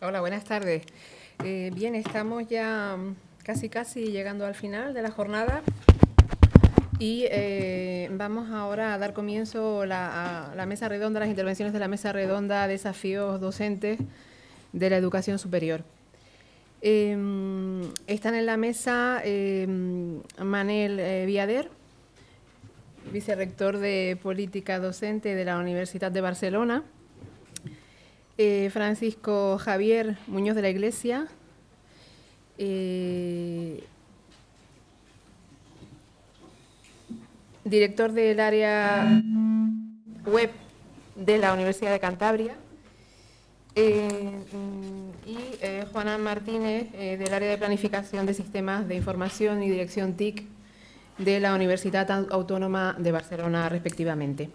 Hola, buenas tardes. Eh, bien, estamos ya mm, casi casi llegando al final de la jornada y eh, vamos ahora a dar comienzo a la mesa redonda, las intervenciones de la mesa redonda Desafíos Docentes de la Educación Superior. Em, están en la mesa em, Manel eh, Viader, vicerrector de Política Docente de la Universidad de Barcelona, eh, Francisco Javier Muñoz de la Iglesia, eh, director del área web de la Universidad de Cantabria, eh, y Juana Martínez del área de planificación de sistemas de información y dirección TIC de la Universidad Autónoma de Barcelona, respectivamente.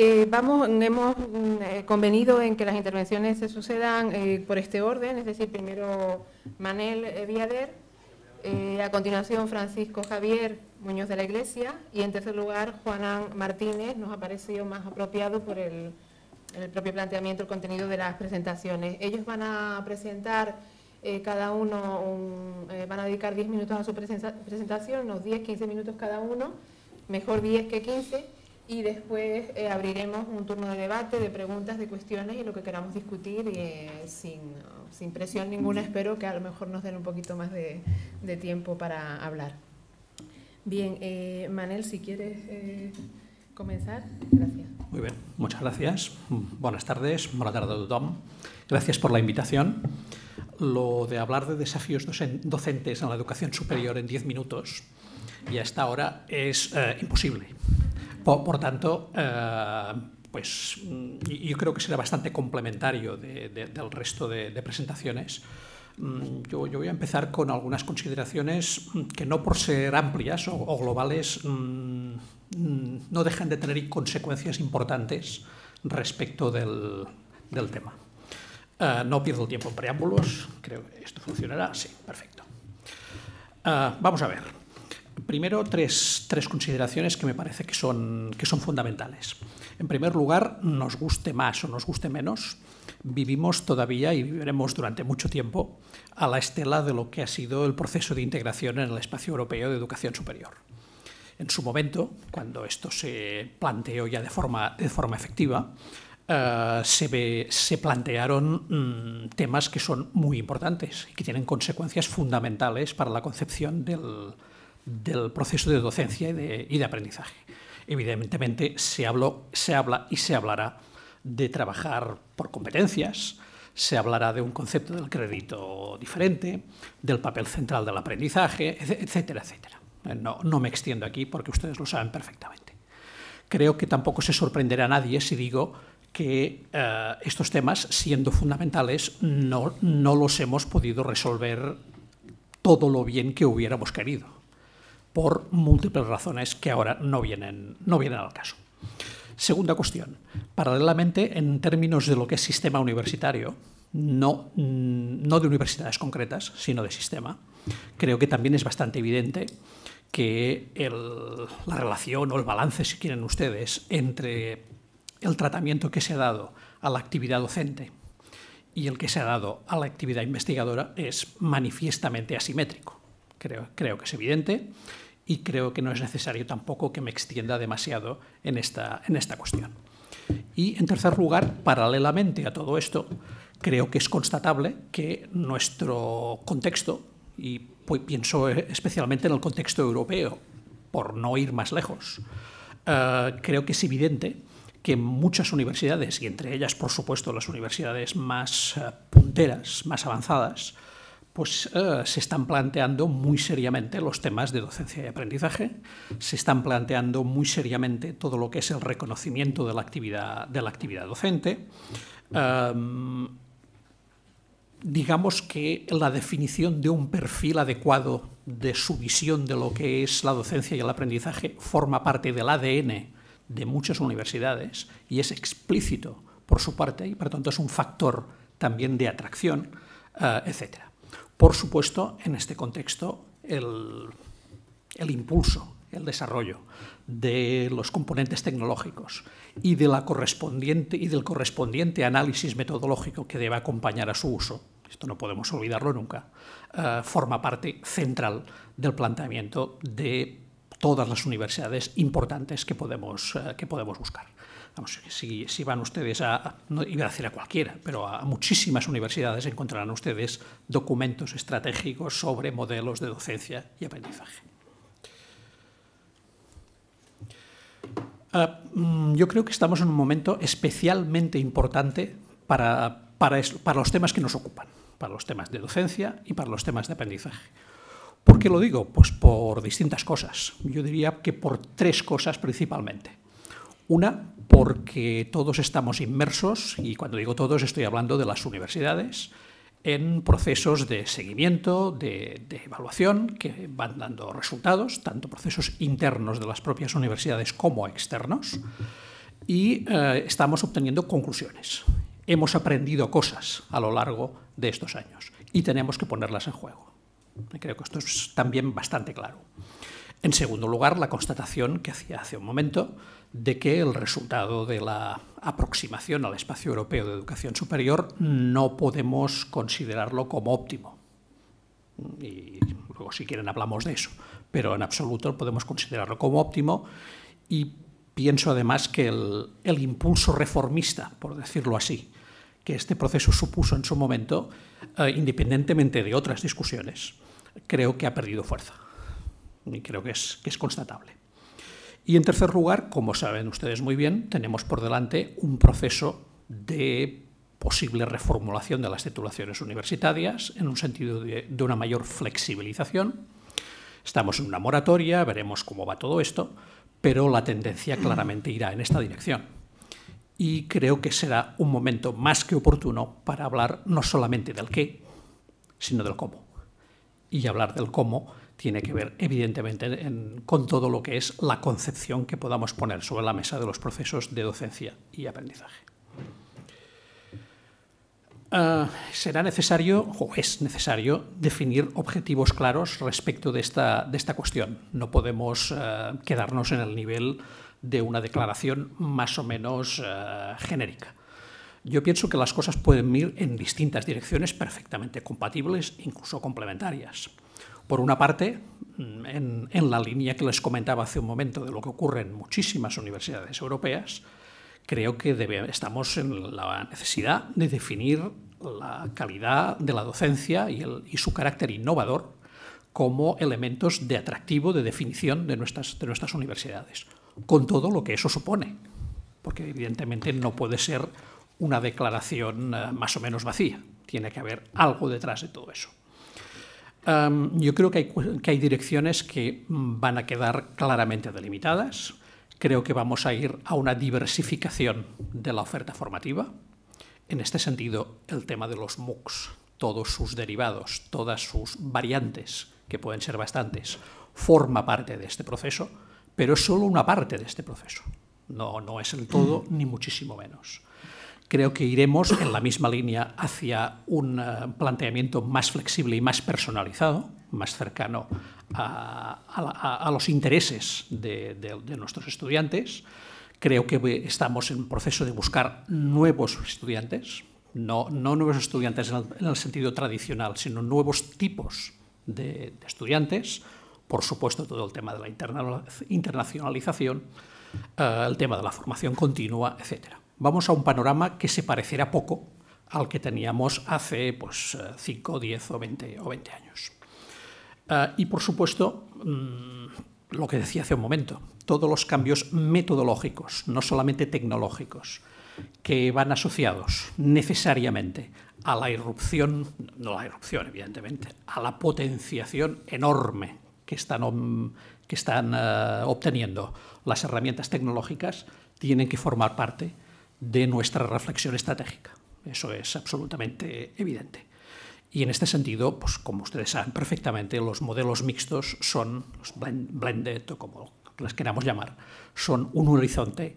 Eh, vamos, hemos mm, eh, convenido en que las intervenciones se sucedan eh, por este orden, es decir, primero Manel Viader, a continuación Francisco Javier Muñoz de la Iglesia y en tercer lugar Juanán Martínez, nos ha parecido más apropiado por el, propio planteamiento, el contenido de las presentaciones. Ellos van a presentar cada uno, van a dedicar 10 minutos a su presentación, unos 10-15 minutos cada uno, mejor 10 que 15 y después eh, abriremos un turno de debate, de preguntas, de cuestiones y lo que queramos discutir eh, sin, sin, presión ninguna. Espero que a lo mejor nos den un poquito más de, tiempo para hablar. Bien, eh, Manel, si quieres comenzar, gracias. Muy bien, muchas gracias. Buenas tardes, buenas tardes a todos. Gracias por la invitación. Lo de hablar de desafíos docentes en la educación superior en 10 minutos y a esta hora es imposible. Por, tanto, eh, pues yo creo que será bastante complementario del resto de, presentaciones. Mm, yo, voy a empezar con algunas consideraciones que no por ser amplias o, globales mm, mm, no dejan de tener consecuencias importantes respecto del, tema. Eh, no pierdo el tiempo en preámbulos, creo que esto funcionará, sí, perfecto. Eh, vamos a ver. Primero, tres, consideraciones que me parece que son, que son fundamentales. En primer lugar, nos guste más o nos guste menos, vivimos todavía y viviremos durante mucho tiempo a la estela de lo que ha sido el proceso de integración en el espacio europeo de educación superior. En su momento, cuando esto se planteó ya de forma, de forma efectiva, eh, se, se, plantearon mm, temas que son muy importantes y que tienen consecuencias fundamentales para la concepción del, del proceso de docencia y de, aprendizaje. Evidentemente se, se habla y se hablará de trabajar por competencias, se hablará de un concepto del crédito diferente, del papel central del aprendizaje, etcétera, etcétera. Eh, no, me extiendo aquí porque ustedes lo saben perfectamente. Creo que tampoco se sorprenderá a nadie si digo que eh, estos temas, siendo fundamentales, no los hemos podido resolver todo lo bien que hubiéramos querido por múltiples razones que ahora no vienen, no al caso. Segunda cuestión. Paralelamente, en términos de lo que es sistema universitario, no, mm, no de universidades concretas, sino de sistema, creo que también es bastante evidente que la relación o el balance, si quieren ustedes, entre el tratamiento que se ha dado a la actividad docente y el que se ha dado a la actividad investigadora es manifiestamente asimétrico creo, que es evidente y creo que no es necesario tampoco que me extienda demasiado en esta, cuestión. Y en tercer lugar, paralelamente a todo esto, creo que es constatable que nuestro contexto, y pienso especialmente en el contexto europeo, por no ir más lejos, eh, creo que es evidente que muchas universidades, y entre ellas por supuesto las universidades más eh, punteras, más avanzadas, pues eh, se están planteando muy seriamente los temas de docencia y aprendizaje, se están planteando muy seriamente todo lo que es el reconocimiento de la actividad, de la actividad docente. Em, digamos que la definición de un perfil adecuado de su visión de lo que es la docencia y el aprendizaje forma parte del ADN de muchas universidades y es explícito por su parte y por tanto es un factor también de atracción, etc. Eh, etcétera. Por supuesto, en este contexto, el, impulso, el desarrollo de los componentes tecnológicos y, del correspondiente análisis metodológico que debe acompañar a su uso, esto no podemos olvidarlo nunca, eh, forma parte central del planteamiento de todas las universidades importantes que podemos eh, buscar si, van ustedes a, no iba a decir a cualquiera, pero a muchísimas universidades encontrarán ustedes documentos estratégicos sobre modelos de docencia y aprendizaje. Ah, mm, yo creo que estamos en un momento especialmente importante para, para, para los temas que nos ocupan, para los temas de docencia y para los temas de aprendizaje. ¿Por qué lo digo? Pues por distintas cosas. Yo diría que por tres cosas principalmente. Una, porque todos estamos inmersos, y cuando digo todos estoy hablando de las universidades, en procesos de seguimiento, de, evaluación, que van dando resultados, tanto procesos internos de las propias universidades como externos, y eh, estamos obteniendo conclusiones. Hemos aprendido cosas a lo largo de estos años y tenemos que ponerlas en juego. Creo que esto es también bastante claro. En segundo lugar, la constatación que hacía hace un momento de que el resultado de la aproximación al espacio europeo de educación superior no podemos considerarlo como óptimo. Y luego, si quieren, hablamos de eso, pero en absoluto podemos considerarlo como óptimo y pienso además que el, impulso reformista, por decirlo así, que este proceso supuso en su momento, eh, independientemente de otras discusiones, creo que ha perdido fuerza y creo que es, es constatable. Y en tercer lugar, como saben ustedes muy bien, tenemos por delante un proceso de posible reformulación de las titulaciones universitarias en un sentido de, de una mayor flexibilización. Estamos en una moratoria, veremos cómo va todo esto, pero la tendencia claramente irá en esta dirección. Y creo que será un momento más que oportuno para hablar no solamente del qué, sino del cómo y hablar del cómo tiene que ver evidentemente con todo lo que es la concepción que podamos poner sobre la mesa de los procesos de docencia y aprendizaje. Ah, será necesario, o es necesario, definir objetivos claros respecto de esta, de esta cuestión. No podemos eh, quedarnos en el nivel de una declaración más o menos eh, genérica. Yo pienso que las cosas pueden ir en distintas direcciones perfectamente compatibles, incluso complementarias. Por una parte, mm, en, la línea que les comentaba hace un momento de lo que ocurre en muchísimas universidades europeas, creo que estamos en la necesidad de definir la calidad de la docencia y, su carácter innovador como elementos de atractivo, de definición de nuestras universidades, con todo lo que eso supone, porque evidentemente no puede ser una declaración eh, más o menos vacía. Tiene que haber algo detrás de todo eso. Em, yo creo que hay, direcciones que mm, van a quedar claramente delimitadas. Creo que vamos a ir a una diversificación de la oferta formativa. En este sentido, el tema de los MOOCs, todos sus derivados, todas sus variantes, que pueden ser bastantes, forma parte de este proceso, pero es solo una parte de este proceso. No, no es el todo, ni muchísimo menos creo que iremos en la misma línea hacia un eh, planteamiento más flexible y más personalizado, más cercano a, los intereses de, nuestros estudiantes. Creo que estamos en proceso de buscar nuevos estudiantes, no, nuevos estudiantes en el, sentido tradicional, sino nuevos tipos de, estudiantes. Por supuesto, todo el tema de la internacionalización, eh, el tema de la formación continua, etcétera vamos a un panorama que se parecerá poco al que teníamos hace pues, 5, eh, 10 o 20, o años. Eh, y por supuesto, mm, lo que decía hace un momento, todos los cambios metodológicos, no solamente tecnológicos, que van asociados necesariamente a la irrupción, no la irrupción evidentemente, a la potenciación enorme que están, que están eh, obteniendo las herramientas tecnológicas, tienen que formar parte de nuestra reflexión estratégica. Eso es absolutamente evidente. Y en este sentido, pues como ustedes saben perfectamente, los modelos mixtos son, los blended o como les queramos llamar, son un horizonte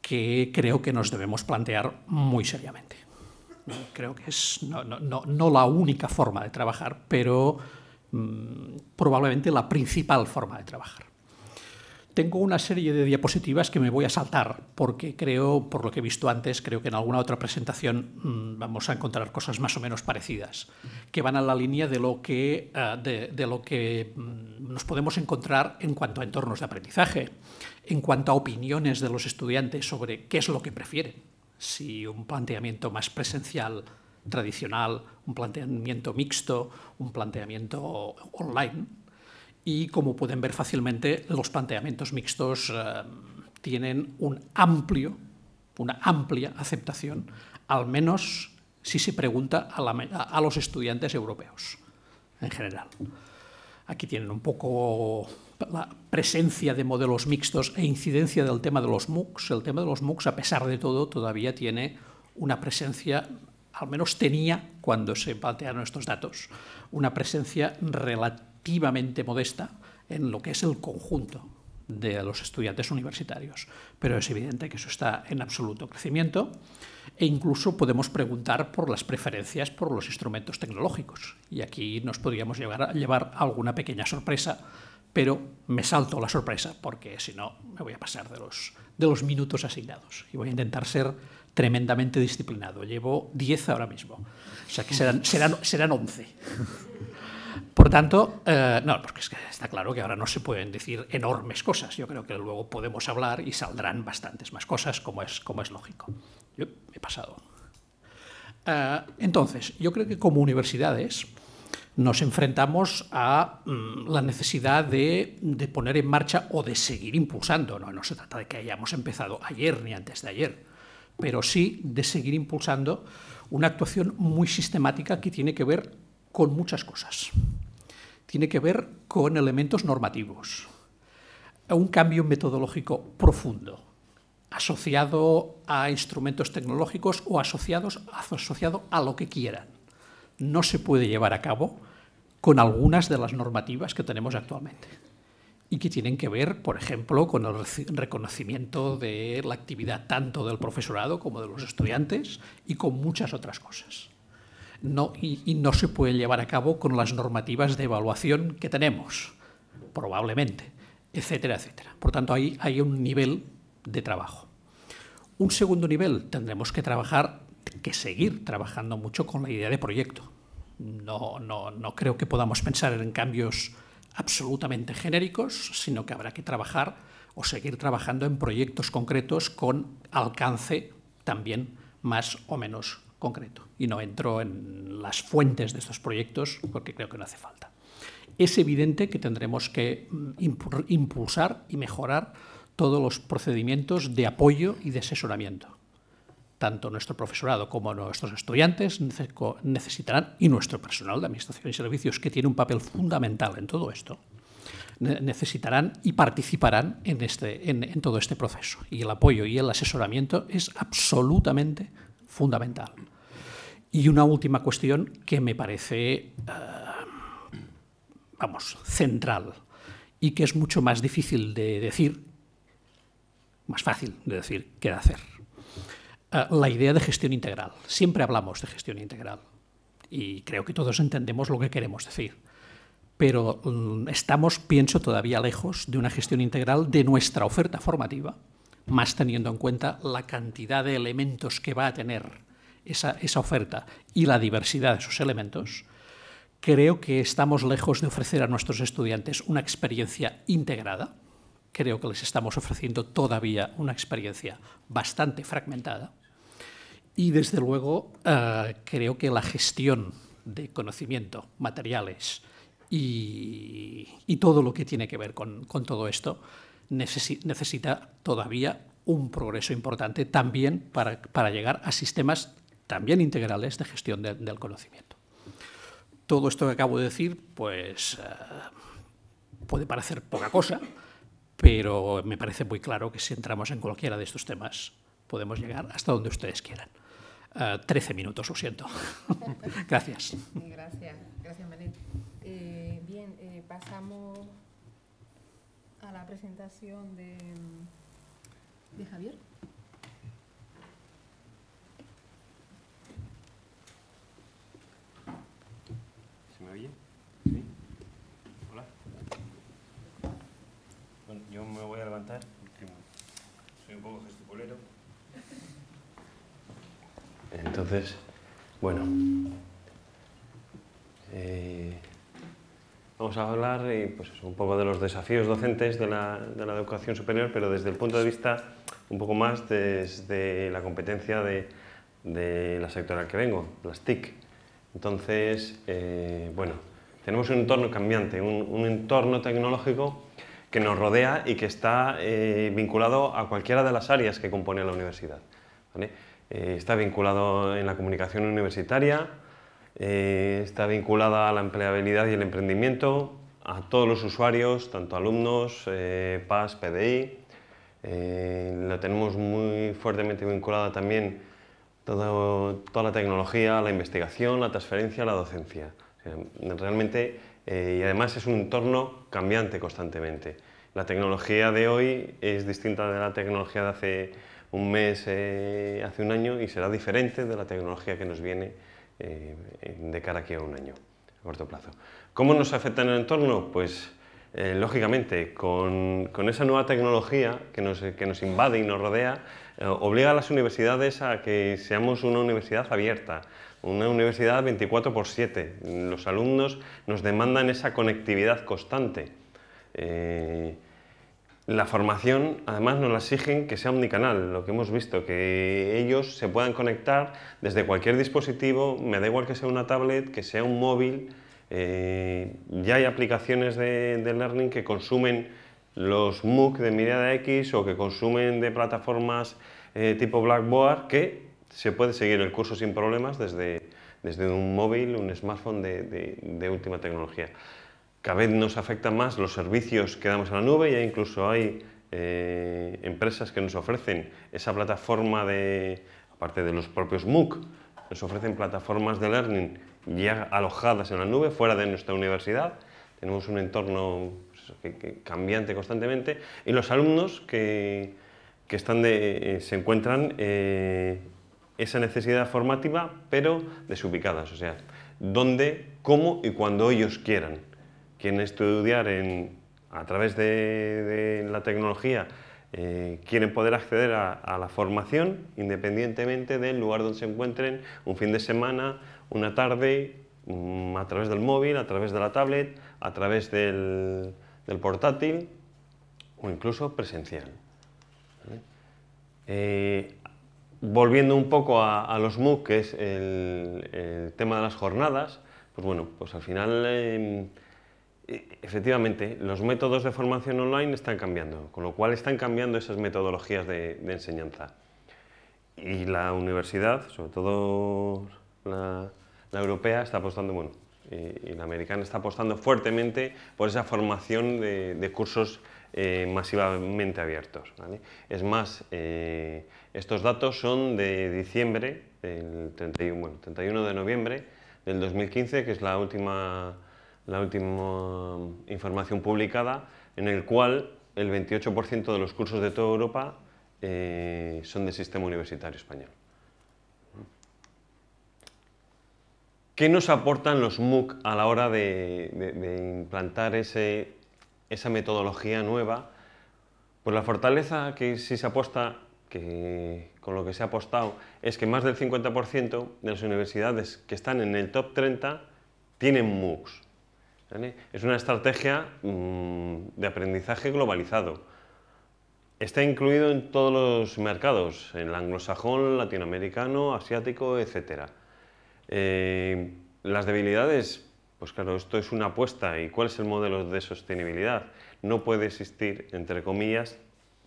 que creo que nos debemos plantear muy seriamente. Creo que es no, la única forma de trabajar, pero mm, probablemente la principal forma de trabajar tengo una serie de diapositivas que me voy a saltar, porque creo, por lo que he visto antes, creo que en alguna otra presentación mm, vamos a encontrar cosas más o menos parecidas, que van a la línea de lo que, eh, de, lo que mm, nos podemos encontrar en cuanto a entornos de aprendizaje, en cuanto a opiniones de los estudiantes sobre qué es lo que prefieren, si un planteamiento más presencial tradicional, un planteamiento mixto, un planteamiento online y como pueden ver fácilmente los planteamientos mixtos eh, tienen un amplio, una amplia aceptación, al menos si se pregunta a, a los estudiantes europeos en general. Aquí tienen un poco la presencia de modelos mixtos e incidencia del tema de los MOOCs. El tema de los MOOCs, a pesar de todo, todavía tiene una presencia, al menos tenía cuando se plantearon estos datos, una presencia relativa modesta en lo que es el conjunto de los estudiantes universitarios. Pero es evidente que eso está en absoluto crecimiento e incluso podemos preguntar por las preferencias por los instrumentos tecnológicos. Y aquí nos podríamos llevar, a llevar alguna pequeña sorpresa, pero me salto la sorpresa porque si no me voy a pasar de los, de los minutos asignados y voy a intentar ser tremendamente disciplinado. Llevo 10 ahora mismo, o sea que serán, serán, serán 11. Por tanto, eh, no, porque está claro que ahora no se pueden decir enormes cosas. Yo creo que luego podemos hablar y saldrán bastantes más cosas, como es, como es lógico. Yo me he pasado. Eh, entonces, yo creo que como universidades nos enfrentamos a mm, la necesidad de, poner en marcha o de seguir impulsando. no se trata de que hayamos empezado ayer ni antes de ayer, pero sí de seguir impulsando una actuación muy sistemática que tiene que ver con muchas cosas tiene que ver con elementos normativos, un cambio metodológico profundo, asociado a instrumentos tecnológicos o asociados, asociado a lo que quieran. No se puede llevar a cabo con algunas de las normativas que tenemos actualmente y que tienen que ver, por ejemplo, con el reconocimiento de la actividad tanto del profesorado como de los estudiantes y con muchas otras cosas no, y, no se puede llevar a cabo con las normativas de evaluación que tenemos, probablemente, etcétera, etcétera. Por tanto, ahí hay un nivel de trabajo. Un segundo nivel, tendremos que trabajar, que seguir trabajando mucho con la idea de proyecto. No, no, no creo que podamos pensar en cambios absolutamente genéricos, sino que habrá que trabajar o seguir trabajando en proyectos concretos con alcance también más o menos concreto y no entro en las fuentes de estos proyectos porque creo que no hace falta. Es evidente que tendremos que mm, impulsar y mejorar todos los procedimientos de apoyo y de asesoramiento. Tanto nuestro profesorado como nuestros estudiantes necesitarán, y nuestro personal de Administración y Servicios, que tiene un papel fundamental en todo esto, necesitarán y participarán en, este, en todo este proceso. Y el apoyo y el asesoramiento es absolutamente fundamental. Y una última cuestión que me parece, eh, vamos, central y que es mucho más difícil de decir, más fácil de decir que de hacer. Eh, la idea de gestión integral. Siempre hablamos de gestión integral y creo que todos entendemos lo que queremos decir. Pero mm, estamos, pienso, todavía lejos de una gestión integral de nuestra oferta formativa más teniendo en cuenta la cantidad de elementos que va a tener esa, oferta y la diversidad de sus elementos, creo que estamos lejos de ofrecer a nuestros estudiantes una experiencia integrada. Creo que les estamos ofreciendo todavía una experiencia bastante fragmentada. Y desde luego eh, creo que la gestión de conocimiento, materiales y, todo lo que tiene que ver con todo esto necesita todavía un progreso importante también para, llegar a sistemas también integrales de gestión del conocimiento. Todo esto que acabo de decir, pues eh, puede parecer poca cosa, pero me parece muy claro que si entramos en cualquiera de estos temas, podemos llegar hasta donde ustedes quieran. Eh, trece minutos, lo siento. Gracias. Gracias, gracias, eh, bien, pasamos a la presentación de, mm, de Javier. ¿Se me oye? ¿Sí? Hola. Bueno, yo me voy a levantar soy un poco gesticulero. Entonces, bueno. Eh, Vamos a hablar pues, un poco de los desafíos docentes de la, de la, educación superior, pero desde el punto de vista un poco más desde la competencia de, de la al que vengo, las TIC. Entonces, eh, bueno, tenemos un entorno cambiante, un, un, entorno tecnológico que nos rodea y que está eh, vinculado a cualquiera de las áreas que compone la universidad. Eh, está vinculado en la comunicación universitaria, eh, está vinculada a la empleabilidad y el emprendimiento, a todos los usuarios, tanto alumnos, eh, PAS, PDI. Eh, la tenemos muy fuertemente vinculada también toda la tecnología, la investigación, la transferencia, la docencia. realmente, eh, y además es un entorno cambiante constantemente. La tecnología de hoy es distinta de la tecnología de hace un mes, hace un año, y será diferente de la tecnología que nos viene eh, de cara aquí a un año, a corto plazo. ¿Cómo nos afecta en el entorno? Pues eh, lógicamente, con, esa nueva tecnología que nos, invade y nos rodea, eh, obliga a las universidades a que seamos una universidad abierta, una universidad 24 x 7. Los alumnos nos demandan esa conectividad constante. La formación, además, nos la exigen que sea omnicanal, lo que hemos visto, que ellos se puedan conectar desde cualquier dispositivo, me da igual que sea una tablet, que sea un móvil, eh, ya hay aplicaciones de, learning que consumen los MOOC de Mirada X o que consumen de plataformas eh, tipo Blackboard que se puede seguir el curso sin problemas desde, desde un móvil, un smartphone de última tecnología. Cada vez nos afectan más los servicios que damos a la nube y incluso hay eh, empresas que nos ofrecen esa plataforma de, aparte de los propios MOOC, nos ofrecen plataformas de learning ya alojadas en la nube, fuera de nuestra universidad. Tenemos un entorno pues cambiante constantemente y los alumnos que, eh, se encuentran eh, esa necesidad formativa, pero desubicadas, o sea, dónde, cómo y cuando ellos quieran quieren estudiar a través de, la tecnología, eh, quieren poder acceder a, la formación independientemente del lugar donde se encuentren, un fin de semana, una tarde, mm, a través del móvil, a través de la tablet, a través del, portátil o incluso presencial. Eh, volviendo un poco a, los MOOC, que es el, tema de las jornadas, pues bueno, pues al final em, eh, efectivamente, los métodos de formación online están cambiando, con lo cual están cambiando esas metodologías de, enseñanza. Y la universidad, sobre todo la, europea, está apostando, bueno, y, la americana está apostando fuertemente por esa formación de, cursos eh, masivamente abiertos. Es más, eh, estos datos son de diciembre, el 31, 31 de noviembre del 2015, que es la última la última información publicada, en el cual el 28% de los cursos de toda Europa eh, son de sistema universitario español. ¿Qué nos aportan los MOOC a la hora de, implantar esa metodología nueva? Pues la fortaleza que sí se apuesta, con lo que se ha apostado, es que más del 50% de las universidades que están en el top 30 tienen MOOCs. Es una estrategia mm, de aprendizaje globalizado. Está incluido en todos los mercados, en el anglosajón, latinoamericano, asiático, etc. Eh, las debilidades, pues claro, esto es una apuesta. ¿Y cuál es el modelo de sostenibilidad? No puede existir, entre comillas,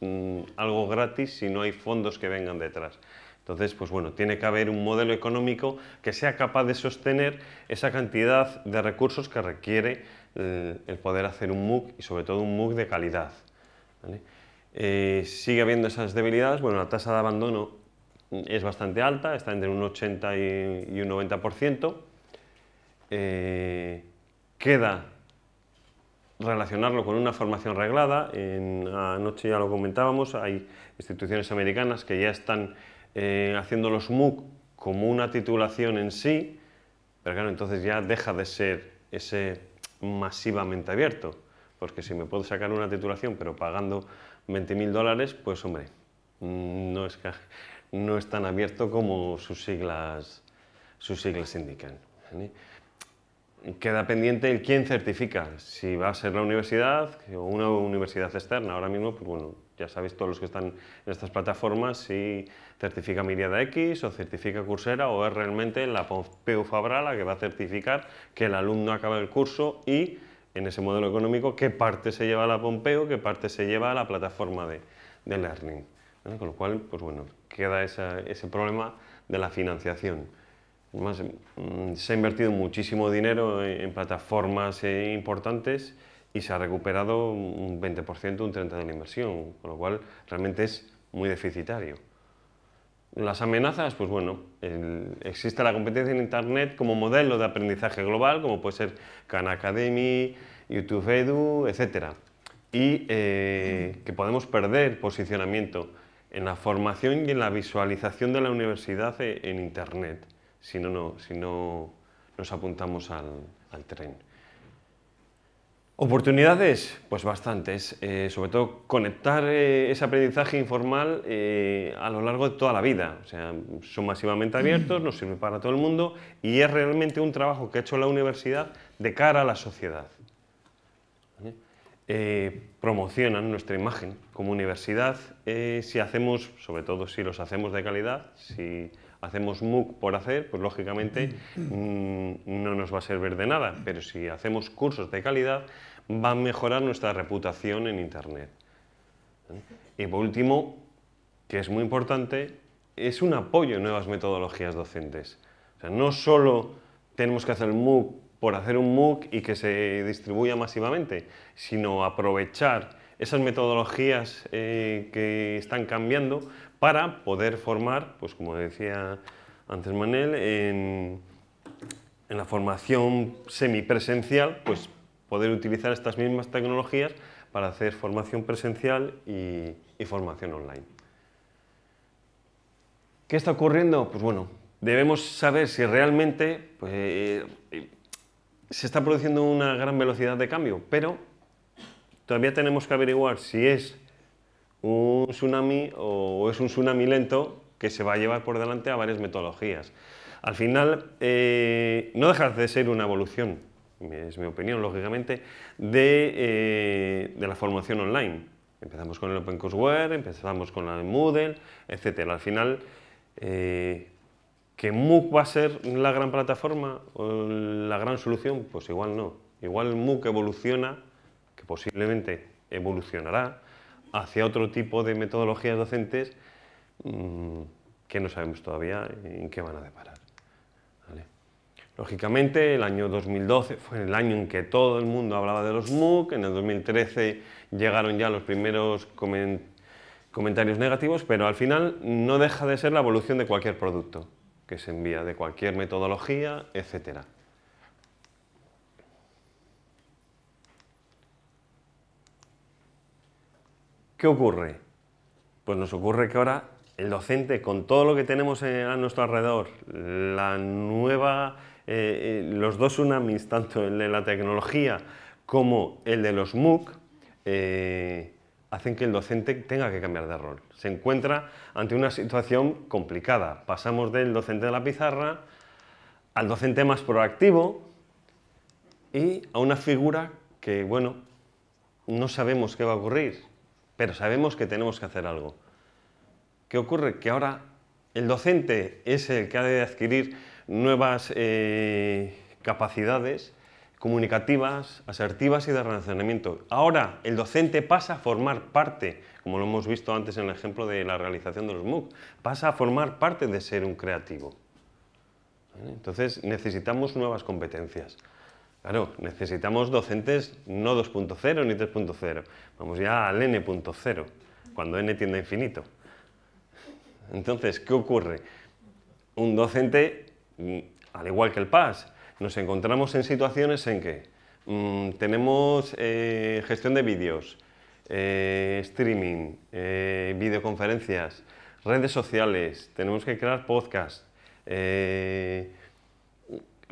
mm, algo gratis si no hay fondos que vengan detrás. Entonces, pues bueno, tiene que haber un modelo económico que sea capaz de sostener esa cantidad de recursos que requiere eh, el poder hacer un MOOC y sobre todo un MOOC de calidad. Eh, sigue habiendo esas debilidades, bueno, la tasa de abandono es bastante alta, está entre un 80 y, un 90%. Eh, queda relacionarlo con una formación reglada, en, anoche ya lo comentábamos, hay instituciones americanas que ya están eh, haciendo los MOOC como una titulación en sí, pero claro, entonces ya deja de ser ese masivamente abierto, porque si me puedo sacar una titulación pero pagando 20.000 dólares, pues hombre, no es, tan abierto como sus siglas, sus siglas indican. Queda pendiente el quién certifica, si va a ser la universidad o una universidad externa. Ahora mismo, pues bueno, ya sabéis todos los que están en estas plataformas, si certifica Miriada X o certifica Coursera o es realmente la Pompeu Fabra la que va a certificar que el alumno acaba el curso y en ese modelo económico qué parte se lleva a la Pompeu, qué parte se lleva a la plataforma de, Learning. ¿eh? Con lo cual, pues bueno, queda ese problema de la financiación. Además, mm, se ha invertido muchísimo dinero en plataformas eh, importantes y se ha recuperado un 20%, un 30% de la inversión, con lo cual realmente es muy deficitario. Las amenazas, pues bueno, existe la competencia en Internet como modelo de aprendizaje global, como puede ser Khan Academy, YouTube Edu, etc. Y eh, que podemos perder posicionamiento en la formación y en la visualización de la universidad e, en Internet, si no, si no nos apuntamos al, al tren. Oportunidades, pues bastantes, eh, sobre todo conectar eh, ese aprendizaje informal eh, a lo largo de toda la vida. O sea, son masivamente abiertos, mm. nos sirve para todo el mundo y es realmente un trabajo que ha hecho la universidad de cara a la sociedad. promocionan nuestra imagen como universidad si hacemos, sobre todo si los hacemos de calidad, si hacemos MOOC por hacer, pues lógicamente mm, no nos va a servir de nada, pero si hacemos cursos de calidad, va a mejorar nuestra reputación en Internet. Y por último, que es muy importante, es un apoyo a nuevas metodologías docentes. no solo tenemos que hacer el MOOC por hacer un MOOC y que se distribuya masivamente, sino aprovechar esas metodologías eh, que están cambiando para poder formar, pues como decía antes Manel, en, la formación semipresencial, pues poder utilizar estas mismas tecnologías para hacer formación presencial y, formación online. ¿Qué está ocurriendo? Pues bueno, debemos saber si realmente pues, eh, se está produciendo una gran velocidad de cambio, pero todavía tenemos que averiguar si es un tsunami o es un tsunami lento que se va a llevar por delante a varias metodologías. Al final, eh, no deja de ser una evolución, es mi opinión, lógicamente, de, eh, la formación online. Empezamos con el OpenCourseWare, empezamos con la Moodle, etc. Al final, eh, ¿que MOOC va a ser la gran plataforma o la gran solución? Pues igual no. Igual MOOC evoluciona, que posiblemente evolucionará, hacia otro tipo de metodologías docentes mm, que no sabemos todavía en qué van a deparar. Lógicamente, el año 2012 fue el año en que todo el mundo hablaba de los MOOC, en el 2013 llegaron ya los primeros comentarios comentarios negativos, pero al final no deja de ser la evolución de cualquier producto que se envía, de cualquier metodología, etcétera. ¿Qué ocurre? Pues nos ocurre que ahora el docente, con todo lo que tenemos eh, a nuestro alrededor, la nueva, eh, eh, los dos tsunamis, tanto el de la tecnología como el de los MOOC, hacen que el docente tenga que cambiar de rol. Se encuentra ante una situación complicada. Pasamos del docente de la pizarra al docente más proactivo y a una figura que, bueno, no sabemos qué va a ocurrir pero sabemos que tenemos que hacer algo. ¿Qué ocurre? Que ahora el docente es el que ha de adquirir nuevas eh, capacidades comunicativas, asertivas y de relacionamiento. Ahora el docente pasa a formar parte, como lo hemos visto antes en el ejemplo de la realización de los MOOC, pasa a formar parte de ser un creativo. Entonces necesitamos nuevas competencias. Claro, necesitamos docentes no 2.0 ni 3.0, vamos ya al n.0, cuando n tiende a infinito. Entonces, ¿qué ocurre? Un docente, mm, al igual que el PAS, nos encontramos en situaciones en que mm, tenemos eh, gestión de vídeos, eh, streaming, eh, videoconferencias, redes sociales, tenemos que crear podcasts,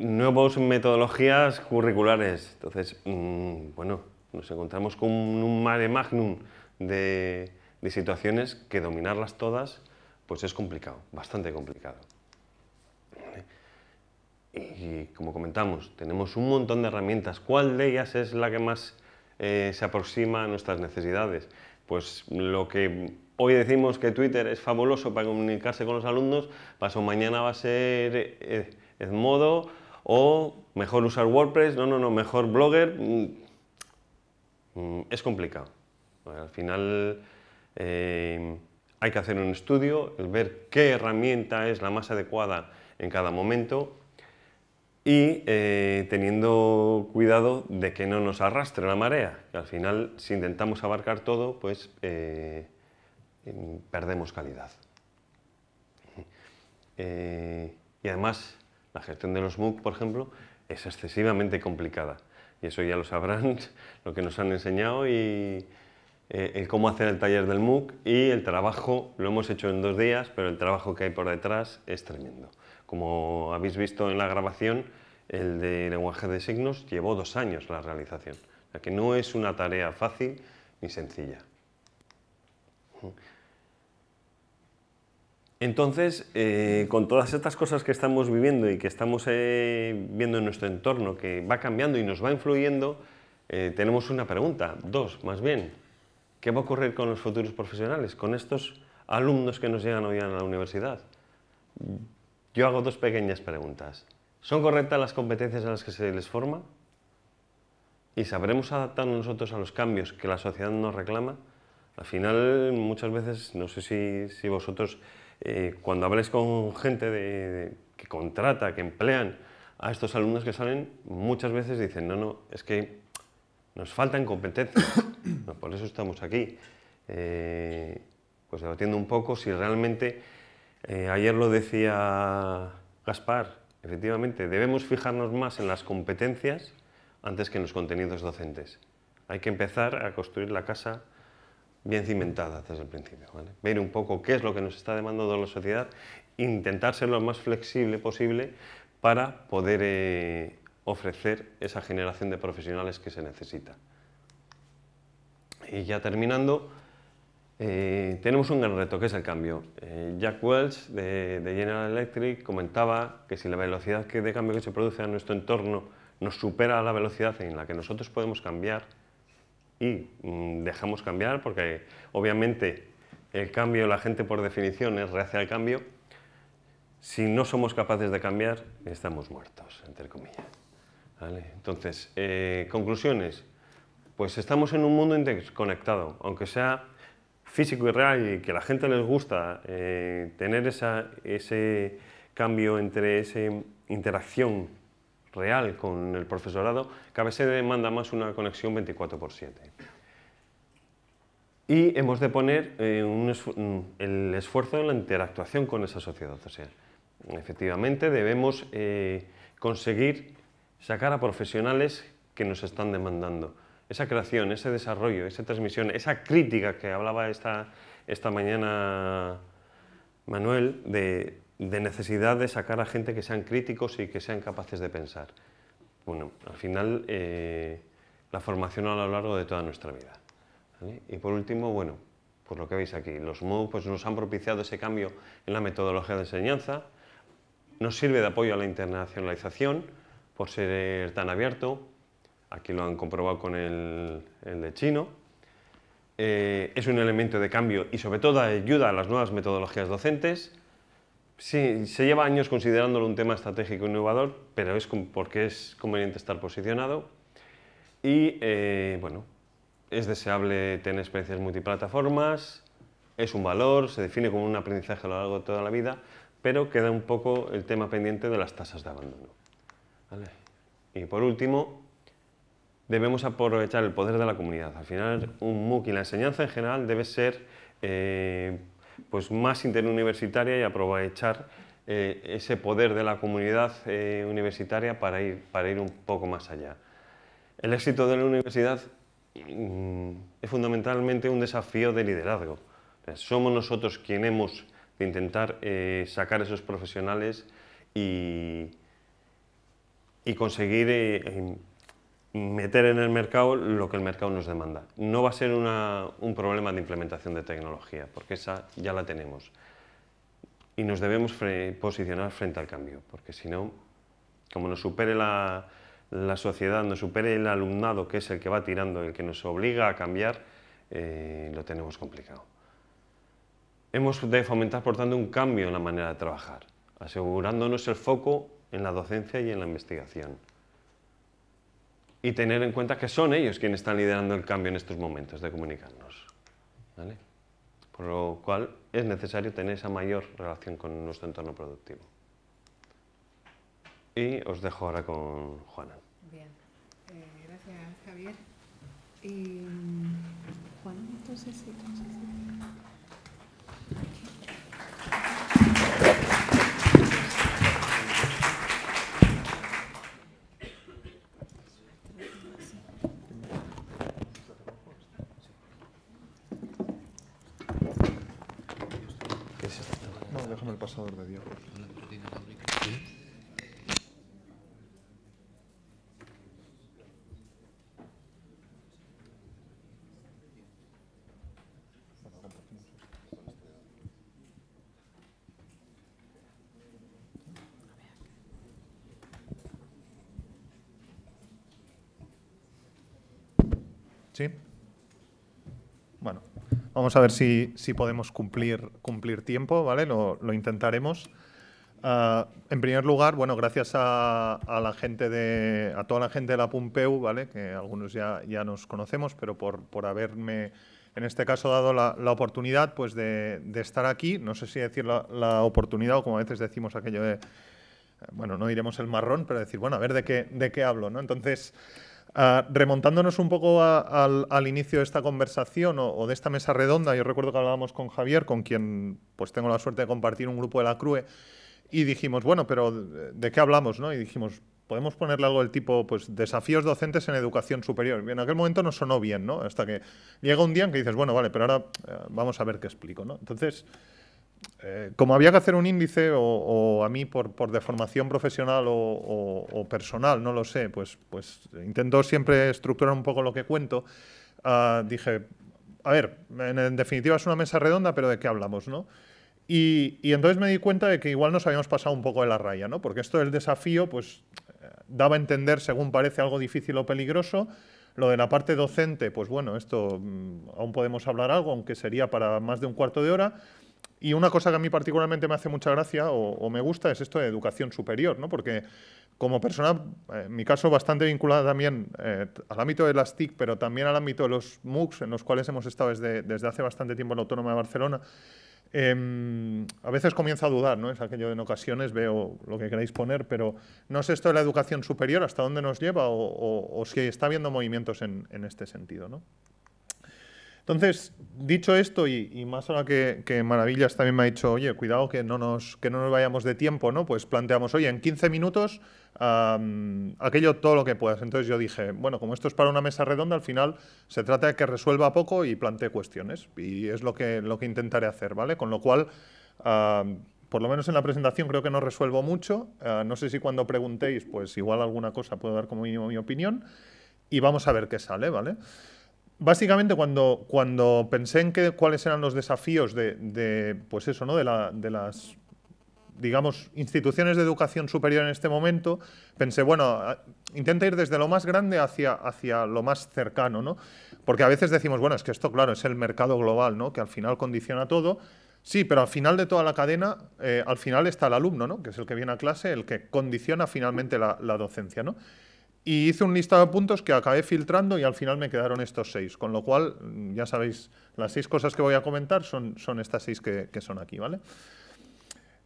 nuevas metodologías curriculares. Entonces, mm, bueno, nos encontramos con un mare magnum de, situaciones que dominarlas todas, pues es complicado, bastante complicado. Y como comentamos, tenemos un montón de herramientas. ¿Cuál de ellas es la que más eh, se aproxima a nuestras necesidades? Pues lo que hoy decimos que Twitter es fabuloso para comunicarse con los alumnos, paso mañana va a ser eh, modo o mejor usar WordPress, no, no, no, mejor Blogger. Mm, mm, es complicado. Al final eh, hay que hacer un estudio, el ver qué herramienta es la más adecuada en cada momento y eh, teniendo cuidado de que no nos arrastre la marea, al final si intentamos abarcar todo, pues eh, perdemos calidad. y además la gestión de los MOOC, por ejemplo, es excesivamente complicada. Y eso ya lo sabrán, lo que nos han enseñado y eh, cómo hacer el taller del MOOC y el trabajo, lo hemos hecho en dos días, pero el trabajo que hay por detrás es tremendo. Como habéis visto en la grabación, el de lenguaje de signos llevó dos años la realización, o sea que no es una tarea fácil ni sencilla. Entonces, eh, con todas estas cosas que estamos viviendo y que estamos eh, viendo en nuestro entorno, que va cambiando y nos va influyendo, eh, tenemos una pregunta, dos más bien. ¿Qué va a ocurrir con los futuros profesionales, con estos alumnos que nos llegan hoy a la universidad? Yo hago dos pequeñas preguntas. ¿Son correctas las competencias a las que se les forma? ¿Y sabremos adaptarnos nosotros a los cambios que la sociedad nos reclama? Al final, muchas veces, no sé si vosotros eh, cuando hables con gente que contrata, que emplean a estos alumnos que salen, muchas veces dicen, no, no, es que nos faltan competencias, por eso estamos aquí. Eh, pues debatiendo un poco si realmente, eh, ayer lo decía Gaspar, efectivamente, debemos fijarnos más en las competencias antes que en los contenidos docentes. Hay que empezar a construir la casa bien cimentada desde el principio. Ver un poco qué es lo que nos está demandando la sociedad, intentar ser lo más flexible posible para poder eh, ofrecer esa generación de profesionales que se necesita. Y ya terminando, eh, tenemos un gran reto que es el cambio. Eh, Jack Welch de, General Electric comentaba que si la velocidad que de cambio que se produce en nuestro entorno nos supera a la velocidad en la que nosotros podemos cambiar, y mm, dejamos cambiar porque obviamente el cambio, la gente por definición es reacia al cambio, si no somos capaces de cambiar, estamos muertos, entre comillas. ¿Vale? Entonces, eh, conclusiones. Pues estamos en un mundo interconectado, aunque sea físico y real y que a la gente les gusta eh, tener esa, ese cambio entre esa interacción real con el profesorado, cada vez se demanda más una conexión 24 x 7. Y hemos de poner eh, mm, el esfuerzo en la interactuación con esa sociedad. O sea, efectivamente debemos eh, conseguir sacar a profesionales que nos están demandando. Esa creación, ese desarrollo, esa transmisión, esa crítica que hablaba esta, esta mañana Manuel, de de necesidad de sacar a gente que sean críticos y que sean capaces de pensar. Bueno, al final, eh, la formación a lo largo de toda nuestra vida. Y por último, bueno, pues lo que veis aquí, los MOOC pues, nos han propiciado ese cambio en la metodología de enseñanza, nos sirve de apoyo a la internacionalización por ser tan abierto, aquí lo han comprobado con el, de chino, eh, es un elemento de cambio y sobre todo ayuda a las nuevas metodologías docentes, Sí, se lleva años considerándolo un tema estratégico e innovador, pero es porque es conveniente estar posicionado y, eh, bueno, es deseable tener experiencias multiplataformas, es un valor, se define como un aprendizaje a lo largo de toda la vida, pero queda un poco el tema pendiente de las tasas de abandono. Y por último, debemos aprovechar el poder de la comunidad. Al final, un MOOC y la enseñanza en general debe ser eh, pues más interuniversitaria y aprovechar eh, ese poder de la comunidad eh, universitaria para ir, para ir un poco más allá. El éxito de la universidad mm, es fundamentalmente un desafío de liderazgo. Somos nosotros quienes hemos de intentar eh, sacar esos profesionales y, y conseguir eh, meter en el mercado lo que el mercado nos demanda. No va a ser un problema de implementación de tecnología, porque esa ya la tenemos. Y nos debemos posicionar frente al cambio, porque si no, como nos supere la, sociedad, nos supere el alumnado, que es el que va tirando, el que nos obliga a cambiar, eh, lo tenemos complicado. Hemos de fomentar, por tanto, un cambio en la manera de trabajar, asegurándonos el foco en la docencia y en la investigación y tener en cuenta que son ellos quienes están liderando el cambio en estos momentos de comunicarnos. ¿vale? Por lo cual es necesario tener esa mayor relación con nuestro entorno productivo. Y os dejo ahora con Juana. Bien, eh, gracias Javier. Y entonces... Mm, pasador de Dios. ¿Sí? Vamos a ver si, podemos cumplir, cumplir tiempo, ¿vale? Lo, intentaremos. Ah, en primer lugar, bueno, gracias a, la gente de, toda la gente de la Pumpeu, ¿vale? que algunos ya, ya nos conocemos, pero por, por haberme, en este caso, dado la, oportunidad pues, de, estar aquí. No sé si decir la, la, oportunidad o como a veces decimos aquello de, bueno, no diremos el marrón, pero decir, bueno, a ver de qué, de qué hablo. ¿no? Entonces, Ah, remontándonos un poco al, inicio de esta conversación o, de esta mesa redonda, yo recuerdo que hablábamos con Javier, con quien pues tengo la suerte de compartir un grupo de la CRUE, y dijimos, bueno, pero eh, ¿de qué hablamos? No? Y dijimos, podemos ponerle algo del tipo, pues, desafíos docentes en educación superior. Y en aquel momento no sonó bien, ¿no? Hasta que llega un día en que dices, bueno, vale, pero ahora eh, vamos a ver qué explico, ¿no? Entonces... Eh, como había que hacer un índice, o, a mí por, deformación profesional o, personal, no lo sé, pues, pues intento siempre estructurar un poco lo que cuento, ah, dije, a ver, en, definitiva es una mesa redonda, pero ¿de qué hablamos? ¿no? Y, entonces me di cuenta de que igual nos habíamos pasado un poco de la raya, ¿no? porque esto del desafío pues, eh, daba a entender, según parece, algo difícil o peligroso, lo de la parte docente, pues bueno, esto mm, aún podemos hablar algo, aunque sería para más de un cuarto de hora. Y una cosa que a mí particularmente me hace mucha gracia o, me gusta es esto de educación superior, ¿no? porque como persona, en eh, mi caso, bastante vinculada también eh, al ámbito de las TIC, pero también al ámbito de los MOOCs, en los cuales hemos estado desde, desde hace bastante tiempo en la Autónoma de Barcelona, em, a veces comienzo a dudar, ¿no? Es aquello en ocasiones veo lo que queréis poner, pero ¿no sé esto de la educación superior hasta dónde nos lleva o, si está habiendo movimientos en, en este sentido, ¿no? Entonces, dicho esto, y, más ahora que, que, Maravillas también me ha dicho, oye, cuidado que no nos, que no nos vayamos de tiempo, ¿no? Pues planteamos, oye, en 15 minutos, aquello todo lo que puedas. Entonces yo dije, bueno, como esto es para una mesa redonda, al final se trata de que resuelva poco y plantee cuestiones. Y es lo que, lo que intentaré hacer, ¿vale? Con lo cual... por lo menos en la presentación creo que no resuelvo mucho. Ah, no sé si cuando preguntéis, pues igual alguna cosa puedo dar como mínimo mi opinión. Y vamos a ver qué sale, ¿vale? básicamente cuando, cuando pensé en que, cuáles eran los desafíos de, pues eso, ¿no? de, las digamos, instituciones de educación superior en este momento, pensé, bueno, intenta ir desde lo más grande hacia, hacia lo más cercano, ¿no? Porque a veces decimos, bueno, es que esto, claro, es el mercado global, ¿no? Que al final condiciona todo. Sí, pero al final de toda la cadena, eh, al final está el alumno, ¿no? Que es el que viene a clase, el que condiciona finalmente la, la docencia, ¿no? Y hice un listado de puntos que acabé filtrando y al final me quedaron estos seis. Con lo cual, mm, ya sabéis, las seis cosas que voy a comentar son, son estas seis que, son aquí, ¿vale?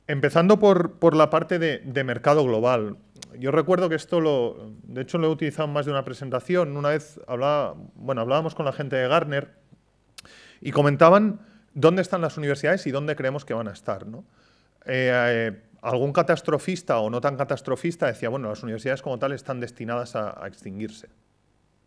Empezando por, la parte de, mercado global. Yo recuerdo que esto lo, de hecho, lo he utilizado en más de una presentación. Una vez bueno, hablábamos con la gente de Gartner y comentaban dónde están las universidades y dónde creemos que van a estar, eh, eh, algún catastrofista o no tan catastrofista decía, bueno, las universidades como tal están destinadas a, extinguirse.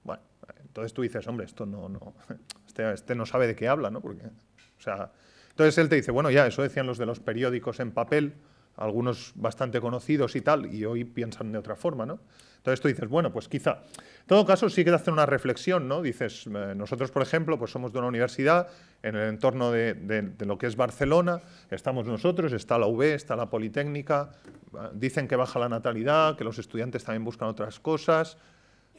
Bueno, entonces tú dices, hombre, esto no, no este, este, no sabe de qué habla, ¿no? Porque, o sea, entonces él te dice, bueno, ya, eso decían los de los periódicos en papel, algunos bastante conocidos y tal, y hoy piensan de otra forma, ¿no? Entonces tú dices, bueno, pues quizá. En todo caso, sí que te hacen una reflexión, ¿no? Dices, eh, nosotros, por ejemplo, pues somos de una universidad en el entorno de, de, lo que es Barcelona, estamos nosotros, está la UB, está la Politécnica, dicen que baja la natalidad, que los estudiantes también buscan otras cosas.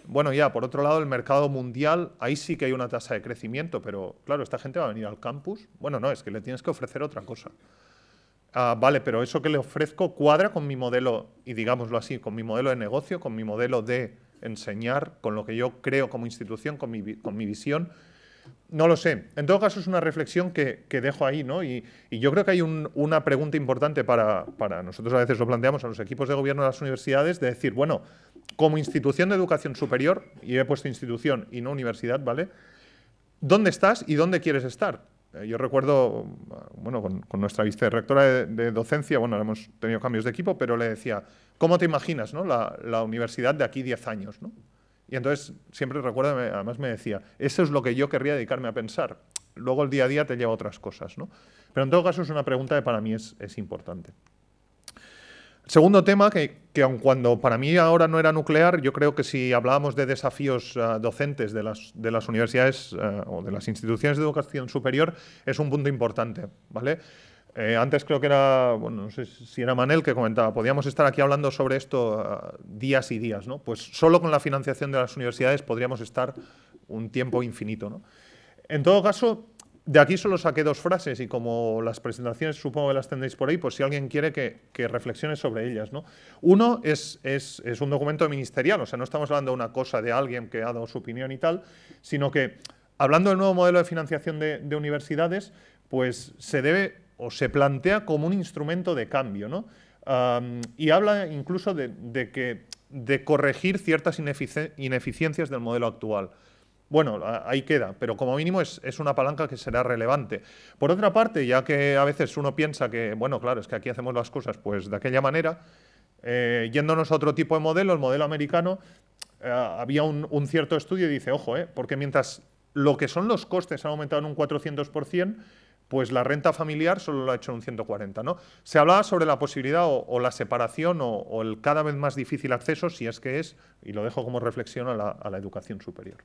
Bueno, ya, por otro lado, el mercado mundial, ahí sí que hay una tasa de crecimiento, pero claro, esta gente va a venir al campus. Bueno, no, es que le tienes que ofrecer otra cosa. Ah, vale, pero eso que le ofrezco cuadra con mi modelo, y digámoslo así, con mi modelo de negocio, con mi modelo de enseñar, con lo que yo creo como institución, con mi, visión. No lo sé. En todo caso, es una reflexión que, dejo ahí, ¿no? Y, yo creo que hay una pregunta importante para, para, nosotros, a veces lo planteamos a los equipos de gobierno de las universidades, de decir, bueno, como institución de educación superior, y he puesto institución y no universidad, ¿vale? ¿Dónde estás y dónde quieres estar? Eh, yo recuerdo, bueno, con, nuestra vicerectora de, de, docencia, bueno, hemos tenido cambios de equipo, pero le decía, ¿cómo te imaginas la, universidad de aquí 10 años? Y entonces siempre recuerdo, además me decía, eso es lo que yo querría dedicarme a pensar. Luego el día a día te lleva otras cosas, ¿no? Pero en todo caso es una pregunta que para mí es importante. Segundo tema, que, que aun cuando para mí ahora no era nuclear, yo creo que si hablábamos de desafíos eh, docentes de las, de las universidades eh, o de las instituciones de educación superior, es un punto importante, ¿vale? Eh, antes creo que era, bueno, no sé si era Manel que comentaba, podíamos estar aquí hablando sobre esto días y días, ¿no? Pues solo con la financiación de las universidades podríamos estar un tiempo infinito, ¿no? En todo caso, de aquí solo saqué dos frases y como las presentaciones supongo que las tendréis por ahí, pues si alguien quiere que, reflexione sobre ellas. Uno es, un documento ministerial, o sea, no estamos hablando de una cosa de alguien que ha dado su opinión y tal, sino que hablando del nuevo modelo de financiación de, universidades, pues se debe o se plantea como un instrumento de cambio. y habla incluso de, que, de corregir ciertas ineficiencias del modelo actual. Bueno, ahí queda, pero como mínimo es, una palanca que será relevante. Por otra parte, ya que a veces uno piensa que, bueno, claro, es que aquí hacemos las cosas pues de aquella manera, eh, yéndonos a otro tipo de modelo, el modelo americano, eh, había un, cierto estudio y dice, ojo, eh, porque mientras lo que son los costes han aumentado en un 400%, pues la renta familiar solo lo ha hecho en un 140. Se hablaba sobre la posibilidad o, la separación o, el cada vez más difícil acceso, si es que es, y lo dejo como reflexión a la educación superior.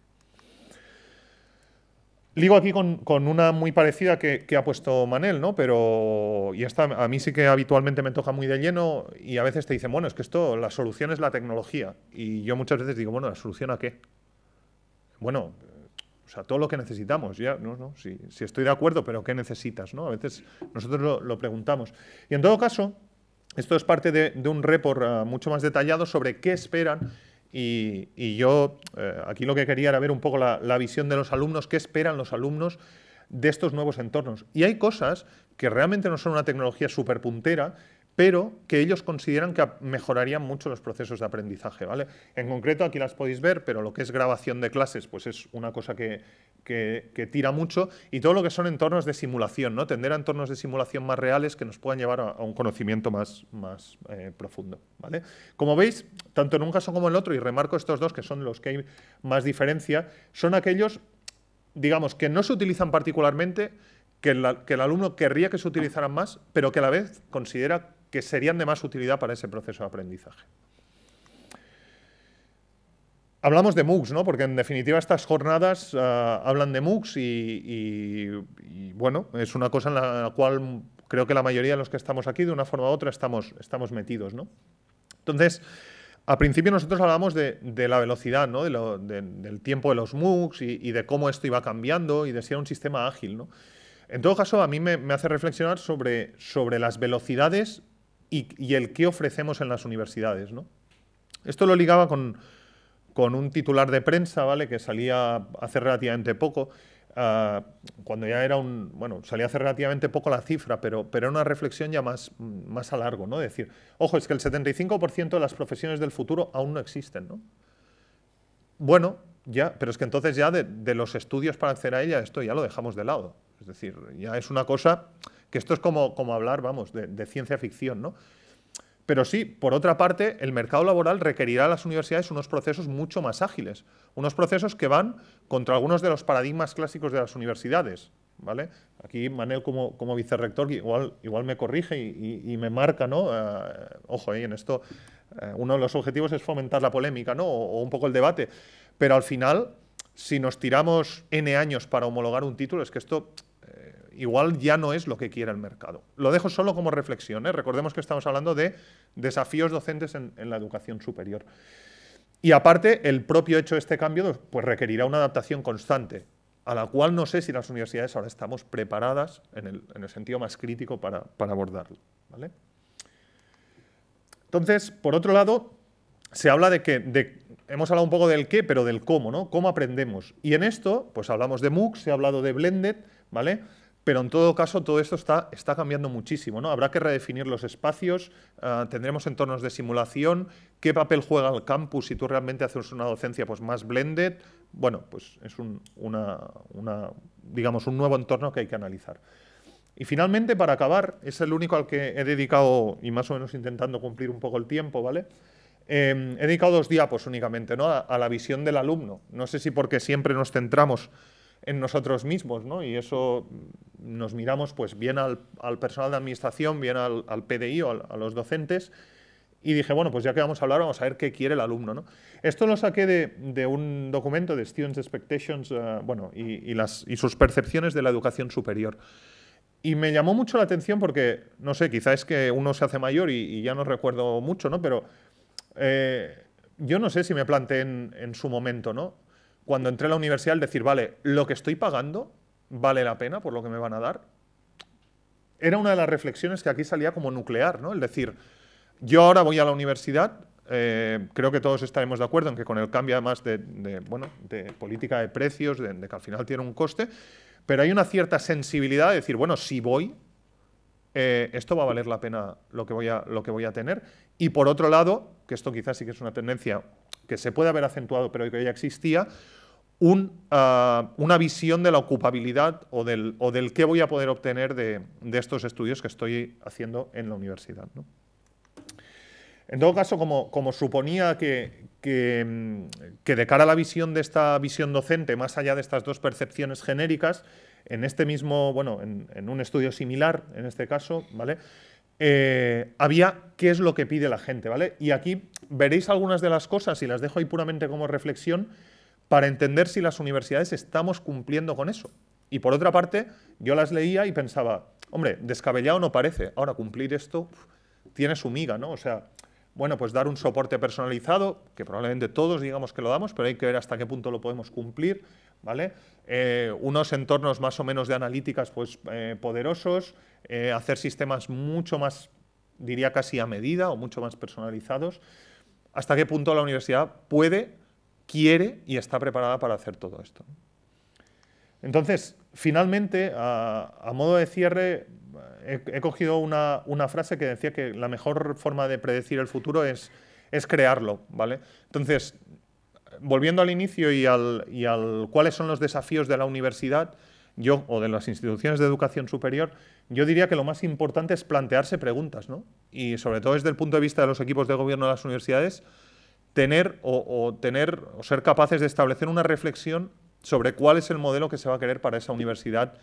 Ligo aquí con, una muy parecida que, ha puesto Manel, ¿no? Pero. Y esta a mí sí que habitualmente me toca muy de lleno y a veces te dicen, bueno, es que esto, la solución es la tecnología. Y yo muchas veces digo, bueno, ¿la solución a qué? Bueno, o sea, todo lo que necesitamos, ya, no, no, si, estoy de acuerdo, pero ¿qué necesitas? ¿no? A veces nosotros lo, preguntamos. Y en todo caso, esto es parte de, un report ah, mucho más detallado sobre qué esperan y, yo eh, aquí lo que quería era ver un poco la, la visión de los alumnos, qué esperan los alumnos de estos nuevos entornos. Y hay cosas que realmente no son una tecnología súper puntera pero que ellos consideran que mejorarían mucho los procesos de aprendizaje. ¿vale? En concreto, aquí las podéis ver, pero lo que es grabación de clases pues es una cosa que, que, tira mucho, y todo lo que son entornos de simulación, ¿no? tender a entornos de simulación más reales que nos puedan llevar a, un conocimiento más, más eh, profundo. ¿vale? Como veis, tanto en un caso como en el otro, y remarco estos dos que son los que hay más diferencia, son aquellos, digamos, que no se utilizan particularmente, que, que el alumno querría que se utilizaran más, pero que a la vez considera que serían de más utilidad para ese proceso de aprendizaje. Hablamos de MOOCs, ¿no? porque en definitiva estas jornadas eh, hablan de MOOCs y, bueno, es una cosa en la cual creo que la mayoría de los que estamos aquí, de una forma u otra, estamos, estamos metidos. ¿no? Entonces, al principio nosotros hablamos de, la velocidad, ¿no? del tiempo de los MOOCs y, de cómo esto iba cambiando y de si era un sistema ágil. ¿no? En todo caso, a mí me, hace reflexionar sobre, sobre las velocidades y, el qué ofrecemos en las universidades. Esto lo ligaba con, un titular de prensa, ¿vale? Que salía hace relativamente poco. Ah, cuando ya era un. Bueno, salía hace relativamente poco la cifra, pero, pero era una reflexión ya más, más a largo, ¿no? Decir, ojo, es que el 75% de las profesiones del futuro aún no existen, Bueno, ya, pero es que entonces ya de, de los estudios para hacer a ella, esto ya lo dejamos de lado. Es decir, ya es una cosa que esto es como, como hablar, vamos, de, ciencia ficción, ¿no? Pero sí, por otra parte, el mercado laboral requerirá a las universidades unos procesos mucho más ágiles, unos procesos que van contra algunos de los paradigmas clásicos de las universidades. ¿vale? Aquí Manel como, como vicerrector igual, igual me corrige y, me marca, ¿no? Eh, ojo, en esto eh, uno de los objetivos es fomentar la polémica ¿no? o, un poco el debate, pero al final, si nos tiramos N años para homologar un título, es que esto eh, igual ya no es lo que quiera el mercado. Lo dejo solo como reflexión. ¿eh? Recordemos que estamos hablando de desafíos docentes en, la educación superior. Y aparte, el propio hecho de este cambio pues, pues, requerirá una adaptación constante, a la cual no sé si las universidades ahora estamos preparadas en el, sentido más crítico para, abordarlo. Entonces, por otro lado, se habla de que, hemos hablado un poco del qué, pero del cómo, ¿no? ¿Cómo aprendemos? Y en esto, pues hablamos de MOOC, se ha hablado de Blended, ¿vale? Pero en todo caso, todo esto está, está cambiando muchísimo. ¿no? Habrá que redefinir los espacios, eh, tendremos entornos de simulación, qué papel juega el campus si tú realmente haces una docencia pues, más blended. Bueno, pues es un, una, digamos, un nuevo entorno que hay que analizar. Y finalmente, para acabar, es el único al que he dedicado, y más o menos intentando cumplir un poco el tiempo, ¿vale? Em, he dedicado dos diapos únicamente ¿no? a, la visión del alumno. No sé si porque siempre nos centramos en nosotros mismos, ¿no? Y eso mm, nos miramos pues bien al, personal de administración, bien al, PDI o a los docentes, y dije, bueno, pues ya que vamos a hablar, vamos a ver qué quiere el alumno. ¿no? Esto lo saqué de, un documento de Students' Expectations eh, bueno, y, las, y, sus percepciones de la educación superior. Y me llamó mucho la atención porque, no sé, quizá es que uno se hace mayor y, ya no recuerdo mucho, ¿no? pero eh, yo no sé si me planteé en su momento, ¿no? cuando entré a la universidad, el decir, vale, lo que estoy pagando vale la pena por lo que me van a dar, era una de las reflexiones que aquí salía como nuclear, ¿no? El decir, yo ahora voy a la universidad, eh, creo que todos estaremos de acuerdo en que con el cambio además de, bueno, de política de precios, de, que al final tiene un coste, pero hay una cierta sensibilidad de decir, bueno, si voy, eh, esto va a valer la pena lo que, voy a, lo que voy a tener. Y por otro lado, que esto quizás sí que es una tendencia que se puede haber acentuado pero que ya existía, ah, una visión de la ocupabilidad o del, qué voy a poder obtener de, estos estudios que estoy haciendo en la universidad. En todo caso, como, suponía que, de cara a la visión de esta visión docente, más allá de estas dos percepciones genéricas, en este mismo, bueno, en, en un estudio similar, en este caso, ¿vale? Eh, había qué es lo que pide la gente, ¿vale? Y aquí veréis algunas de las cosas y las dejo ahí puramente como reflexión para entender si las universidades estamos cumpliendo con eso. Y por otra parte, yo las leía y pensaba, hombre, descabellado no parece, ahora cumplir esto tiene su miga, ¿no? O sea, bueno, pues dar un soporte personalizado, que probablemente todos digamos que lo damos, pero hay que ver hasta qué punto lo podemos cumplir, ¿vale? Eh, unos entornos más o menos de analíticas pues, eh, poderosos, eh, hacer sistemas mucho más, diría casi a medida o mucho más personalizados. ¿Hasta qué punto la universidad puede, quiere y está preparada para hacer todo esto? Entonces, finalmente, a, modo de cierre, he, cogido una, frase que decía que la mejor forma de predecir el futuro es, es crearlo. ¿vale? Entonces, volviendo al inicio y al, cuáles son los desafíos de la universidad, yo, o de las instituciones de educación superior, yo diría que lo más importante es plantearse preguntas, ¿no? Y sobre todo desde el punto de vista de los equipos de gobierno de las universidades, tener o, tener o ser capaces de establecer una reflexión sobre cuál es el modelo que se va a querer para esa universidad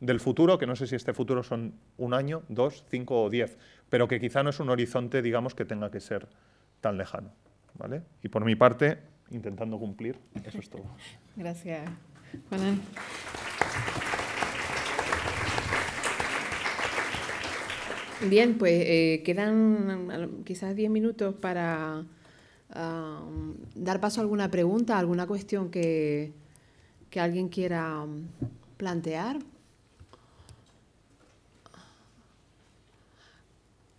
del futuro, que no sé si este futuro son un año, dos, cinco o diez, pero que quizá no es un horizonte, digamos, que tenga que ser tan lejano. ¿vale? Y por mi parte, intentando cumplir. Eso es todo. Gracias, Bien, pues eh, quedan quizás diez minutos para um, dar paso a alguna pregunta, alguna cuestión que, alguien quiera um, plantear.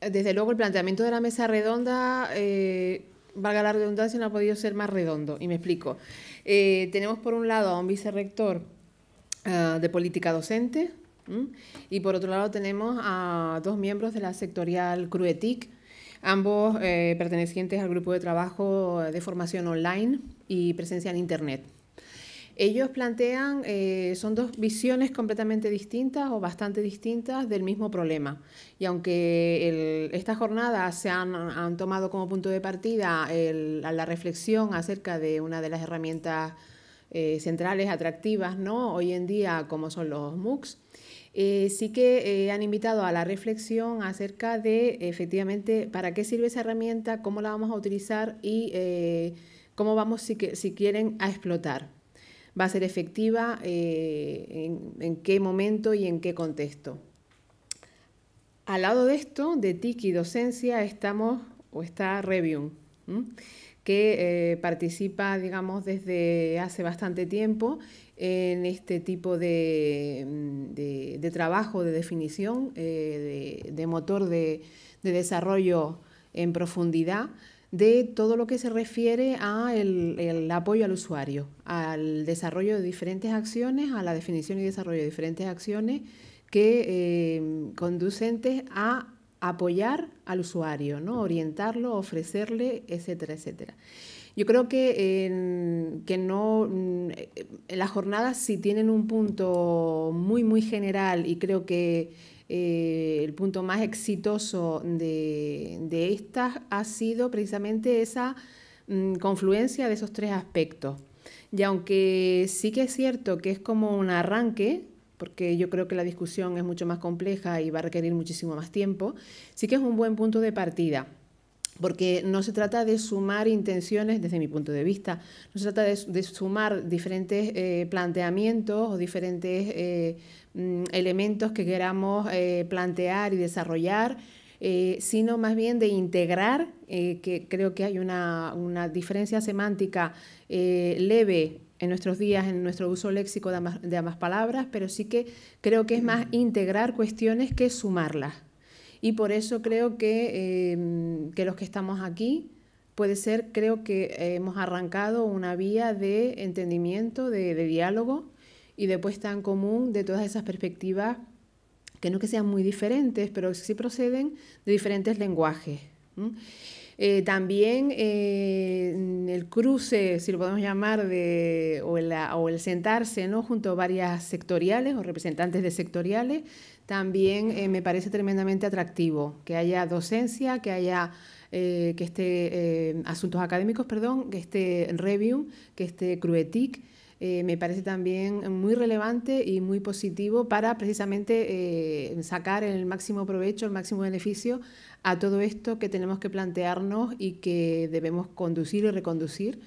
Desde luego, el planteamiento de la mesa redonda eh, valga la redundancia, no ha podido ser más redondo. Y me explico. Eh, tenemos por un lado a un vicerrector eh, de política docente y por otro lado tenemos a dos miembros de la sectorial CRUETIC, ambos eh, pertenecientes al grupo de trabajo de formación online y presencia en Internet. Ellos plantean, eh, son dos visiones completamente distintas o bastante distintas del mismo problema. Y aunque estas esta jornada se han, tomado como punto de partida el, la reflexión acerca de una de las herramientas eh, centrales atractivas ¿no? hoy en día como son los MOOCs, eh, sí que han invitado a la reflexión acerca de efectivamente para qué sirve esa herramienta, cómo la vamos a utilizar y cómo vamos si quieren a explotar va a ser efectiva, eh, en, qué momento y en qué contexto. Al lado de esto, de TIC y docencia, estamos o está Revium, que eh, participa, digamos, desde hace bastante tiempo en este tipo de, mm, trabajo de definición, eh, de, motor de, desarrollo en profundidad de todo lo que se refiere al el, apoyo al usuario, al desarrollo de diferentes acciones, a la definición y desarrollo de diferentes acciones que eh, conducentes a apoyar al usuario, ¿no? orientarlo, ofrecerle, etcétera, etcétera. Yo creo que, que no, mm, eh, las jornadas si tienen un punto muy, muy general y creo que eh, el punto más exitoso de, de estas ha sido precisamente esa mm, confluencia de esos tres aspectos. Y aunque sí que es cierto que es como un arranque, porque yo creo que la discusión es mucho más compleja y va a requerir muchísimo más tiempo, sí que es un buen punto de partida porque no se trata de sumar intenciones, desde mi punto de vista, no se trata de, sumar diferentes eh, planteamientos o diferentes eh, mm, elementos que queramos eh, plantear y desarrollar, sino más bien de integrar, que creo que hay una, diferencia semántica leve en nuestros días, en nuestro uso léxico de de ambas palabras, pero sí que creo que es más integrar cuestiones que sumarlas. Y por eso creo em, que, los que estamos aquí, puede ser, creo que hemos arrancado una vía de entendimiento, de, diálogo y de puesta en común de todas esas perspectivas que no que sean muy diferentes, pero que sí proceden de diferentes lenguajes. Eh, también eh, el cruce, si lo podemos llamar, o, el sentarse junto a varias sectoriales o representantes de sectoriales, también eh, me parece tremendamente atractivo que haya docencia, que haya eh, que esté eh, asuntos académicos, perdón, que esté review, que esté Cruetic. me parece también muy relevante y muy positivo para precisamente sacar el máximo provecho, el máximo beneficio a todo esto que tenemos que plantearnos y que debemos conducir y reconducir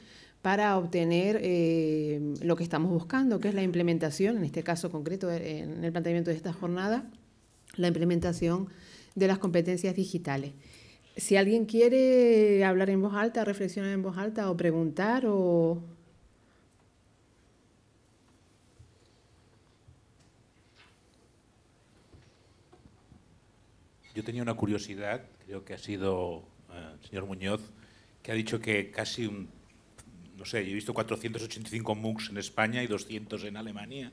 para obtener eh, lo que estamos buscando, que es la implementación, en este caso concreto, eh, en el planteamiento de esta jornada, la implementación de las competencias digitales. Si alguien quiere hablar en voz alta, reflexionar en voz alta o preguntar o... Yo tenía una curiosidad, creo que ha sido el eh, señor Muñoz, que ha dicho que casi un no sé, yo he visto 485 MOOCs en España y 200 en Alemania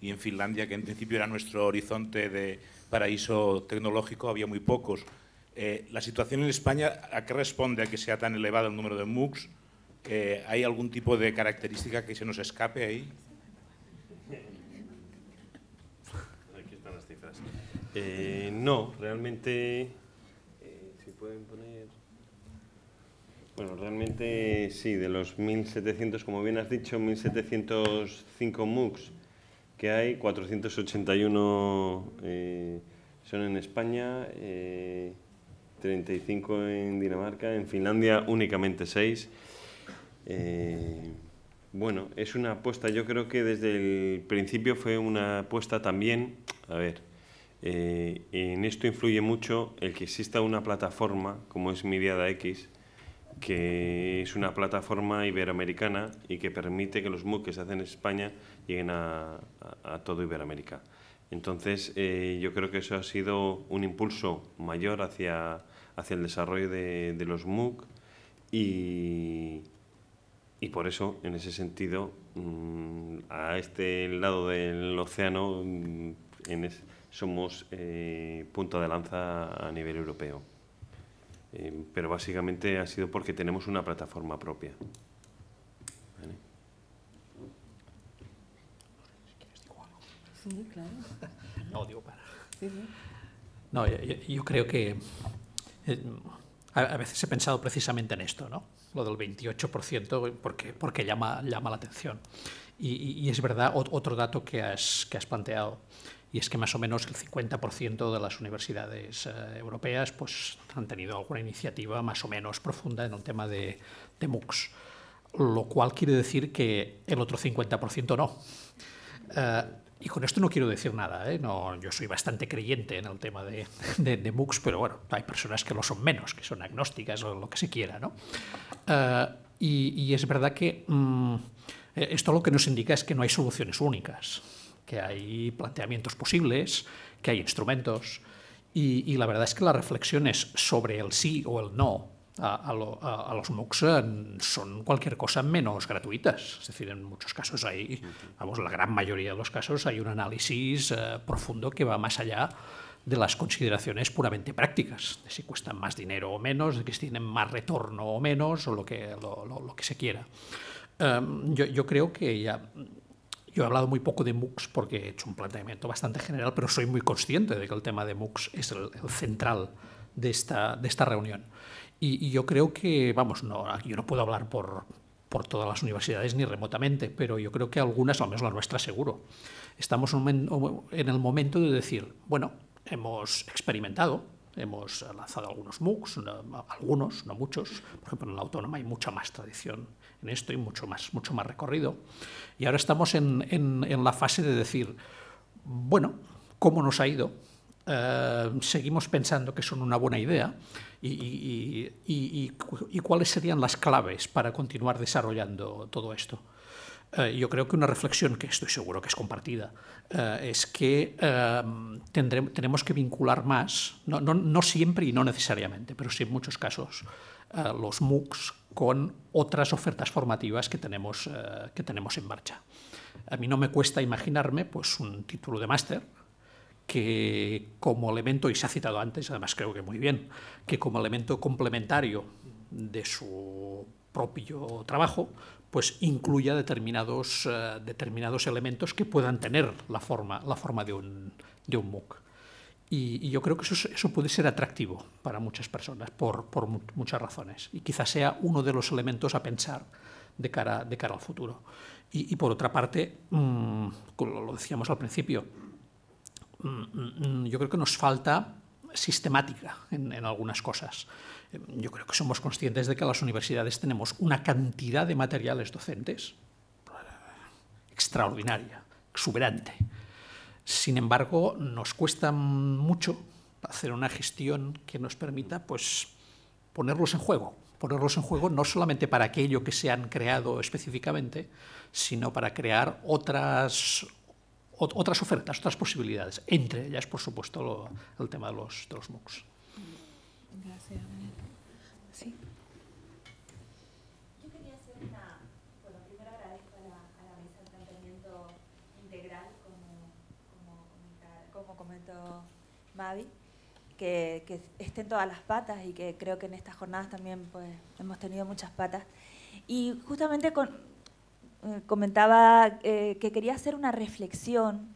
y en Finlandia, que en principio era nuestro horizonte de paraíso tecnológico, había muy pocos. Eh, ¿La situación en España a qué responde a que sea tan elevado el número de MOOCs? Eh, ¿Hay algún tipo de característica que se nos escape ahí? Aquí están las cifras. Eh, no, realmente... pueden poner... Bueno, realmente sí, de los 1.700, como bien has dicho, 1.705 MOOCs que hay, 481 eh, son en España, 35 eh, en Dinamarca, en Finlandia únicamente 6. Eh, bueno, es una apuesta, yo creo que desde el principio fue una apuesta también, a ver, en esto influye mucho el que exista una plataforma como es Miriada X, que es una plataforma iberoamericana y que permite que los MOOC que se hacen en España lleguen a, a, todo Iberoamérica. Entonces, eh, yo creo que eso ha sido un impulso mayor hacia, hacia el desarrollo de, los MOOC y, por eso, en ese sentido, mm, a este lado del océano mm, somos eh, punto de lanza a nivel europeo. Em, pero básicamente ha sido porque tenemos una plataforma propia. No, yo, creo que eh, a veces he pensado precisamente en esto, ¿no? Lo del 28% porque, porque llama, llama la atención. Y, es verdad otro dato que que has planteado y es que más o menos el 50% de las universidades eh, europeas pues, han tenido alguna iniciativa más o menos profunda en el tema de, de MOOCs, lo cual quiere decir que el otro 50% no. Eh, y con esto no quiero decir nada, ¿eh? no, yo soy bastante creyente en el tema de, de, MOOCs, pero bueno, hay personas que lo son menos, que son agnósticas o lo que se quiera. ¿no? Y, es verdad que mm, esto lo que nos indica es que no hay soluciones únicas que hay planteamientos posibles, que hay instrumentos, y, la verdad es que las reflexiones sobre el sí o el no a, los MOOCs son cualquier cosa menos gratuitas. Es decir, en muchos casos hay, vamos, la gran mayoría de los casos hay un análisis eh, profundo que va más allá de las consideraciones puramente prácticas, de si cuestan más dinero o menos, de que tienen más retorno o menos, o lo que, lo, que se quiera. Em, yo, yo, creo que ya yo he hablado muy poco de MOOCs porque he hecho un planteamiento bastante general, pero soy muy consciente de que el tema de MOOCs es el, central de esta, de esta reunión. Y, yo creo que, vamos, no, yo no puedo hablar por, por todas las universidades ni remotamente, pero yo creo que algunas, al menos la nuestra seguro, estamos en el momento de decir, bueno, hemos experimentado, Hemos lanzado algunos MOOCs, algunos, no muchos. Por ejemplo, en la autónoma hay mucha más tradición en esto y mucho más, mucho más recorrido. Y ahora estamos en, la fase de decir, bueno, ¿cómo nos ha ido? Eh, seguimos pensando que son una buena idea y cuáles serían las claves para continuar desarrollando todo esto. Eh, yo creo que una reflexión que estoy seguro que es compartida eh, es que em, tenemos que vincular más, no, siempre y no necesariamente, pero sí en muchos casos, eh, los MOOCs con otras ofertas formativas que tenemos, que tenemos en marcha. A mí no me cuesta imaginarme pues, un título de máster, que como elemento, y se ha citado antes, además creo que muy bien, que como elemento complementario de su propio trabajo pues incluya eh, determinados, elementos que puedan tener la forma, de, un, de MOOC. Y, yo creo que eso, puede ser atractivo para muchas personas por, muchas razones. Y quizás sea uno de los elementos a pensar de cara, al futuro. Y, por otra parte, mm, como lo decíamos al principio, mm, mm, yo creo que nos falta sistemática en algunas cosas yo creo que somos conscientes de que las universidades tenemos una cantidad de materiales docentes extraordinaria, exuberante. Sin embargo, nos cuesta mucho hacer una gestión que nos permita pues, ponerlos en juego. Ponerlos en juego no solamente para aquello que se han creado específicamente, sino para crear otras, otras ofertas, otras posibilidades. Entre ellas, por supuesto, el tema de los, MOOCs. Gracias. Sí. Yo quería hacer una, bueno, primero agradezco a la, a la mesa el planteamiento integral, como, como, comentó Mavi, que, que estén todas las patas y que creo que en estas jornadas también pues, hemos tenido muchas patas. Y justamente eh, comentaba eh, que quería hacer una reflexión,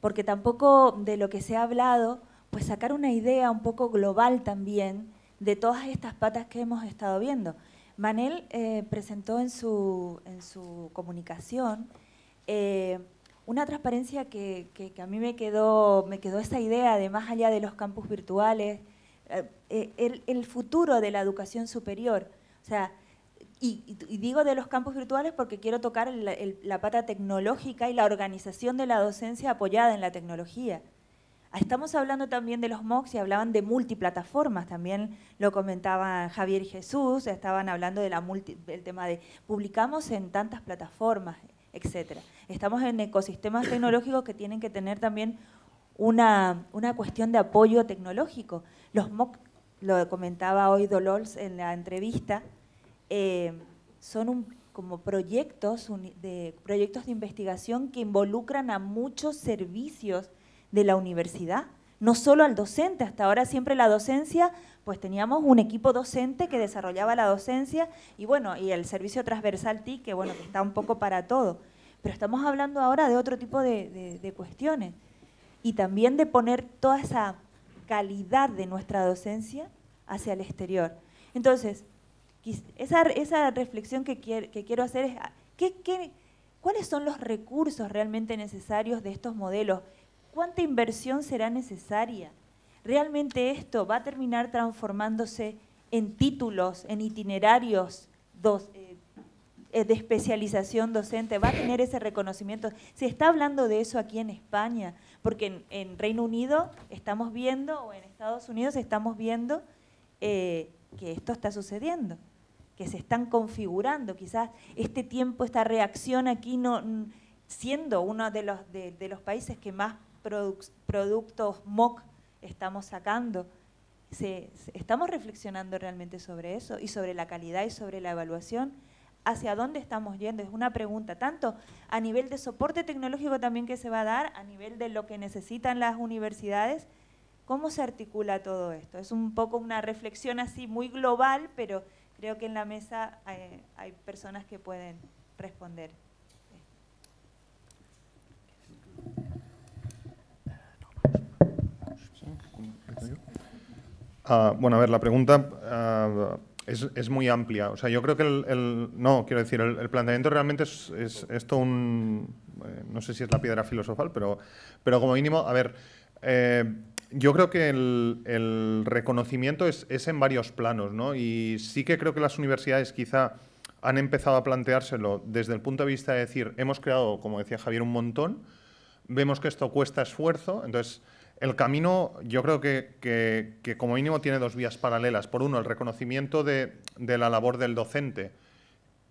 porque tampoco de lo que se ha hablado, pues sacar una idea un poco global también de todas estas patas que hemos estado viendo. Manel eh, presentó en su, en su comunicación eh, una transparencia que, a mí me quedó, me quedó esa idea de más allá de los campus virtuales, eh, el, futuro de la educación superior. O sea, y, digo de los campus virtuales porque quiero tocar la pata tecnológica y la organización de la docencia apoyada en la tecnología. Ah, estamos hablando también de los MOOCs y hablaban de multiplataformas, también lo comentaba Javier Jesús, estaban hablando de la del tema de publicamos en tantas plataformas, etcétera. Estamos en ecosistemas tecnológicos que tienen que tener también una, cuestión de apoyo tecnológico. Los MOOCs, lo comentaba hoy Dolores en la entrevista, eh, son un como proyectos de, proyectos de investigación que involucran a muchos servicios de la universidad, no solo al docente. Hasta ahora siempre la docencia, pues teníamos un equipo docente que desarrollaba la docencia y bueno, y el servicio transversal TIC, que bueno, que está un poco para todo. Pero estamos hablando ahora de otro tipo de, cuestiones y también de poner toda esa calidad de nuestra docencia hacia el exterior. Entonces, esa, esa reflexión que, quiero, que quiero hacer es, cuáles son los recursos realmente necesarios de estos modelos? ¿Cuánta inversión será necesaria? ¿Realmente esto va a terminar transformándose en títulos, en itinerarios eh, eh, de especialización docente? ¿Va a tener ese reconocimiento? Se está hablando de eso aquí en España, porque en, Reino Unido estamos viendo, o en Estados Unidos estamos viendo eh, que esto está sucediendo que se están configurando. Quizás este tiempo, esta reacción aquí, no, siendo uno de los, de los países que más productos mock estamos sacando. estamos reflexionando realmente sobre eso y sobre la calidad y sobre la evaluación. ¿Hacia dónde estamos yendo? Es una pregunta, tanto a nivel de soporte tecnológico también que se va a dar, a nivel de lo que necesitan las universidades. ¿Cómo se articula todo esto? Es un poco una reflexión así muy global, pero creo que en la mesa eh, hay personas que pueden responder. Ah, bueno, a ver, la pregunta ah, es, es, muy amplia. O sea, yo creo que el, no, quiero decir, el, planteamiento realmente es, esto un, eh, no sé si es la piedra filosofal, pero, pero como mínimo, a ver, eh, yo creo que el, reconocimiento es, es, en varios planos, ¿no? Y sí que creo que las universidades quizá han empezado a planteárselo desde el punto de vista de decir, hemos creado, como decía Javier, un montón, vemos que esto cuesta esfuerzo, entonces el camino yo creo que, que, como mínimo tiene dos vías paralelas. Por uno, el reconocimiento de, la labor del docente,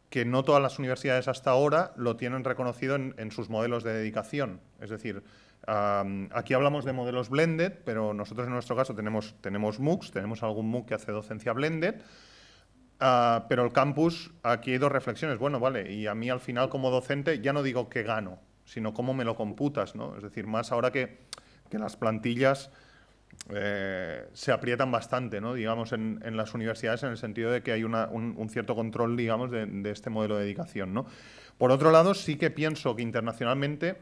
que no todas las universidades hasta ahora lo tienen reconocido en, sus modelos de dedicación. Es decir, aquí hablamos de modelos blended, pero nosotros en nuestro caso tenemos, tenemos MOOCs, tenemos algún MOOC que hace docencia blended, ah, pero el campus, aquí hay dos reflexiones. Bueno, vale, y a mí al final como docente ya no digo qué gano, sino cómo me lo computas, ¿no? Es decir, más ahora que que las plantillas eh, se aprietan bastante, ¿no? digamos, en, en, las universidades, en el sentido de que hay un, cierto control, digamos, de, este modelo de dedicación. Por otro lado, sí que pienso que internacionalmente,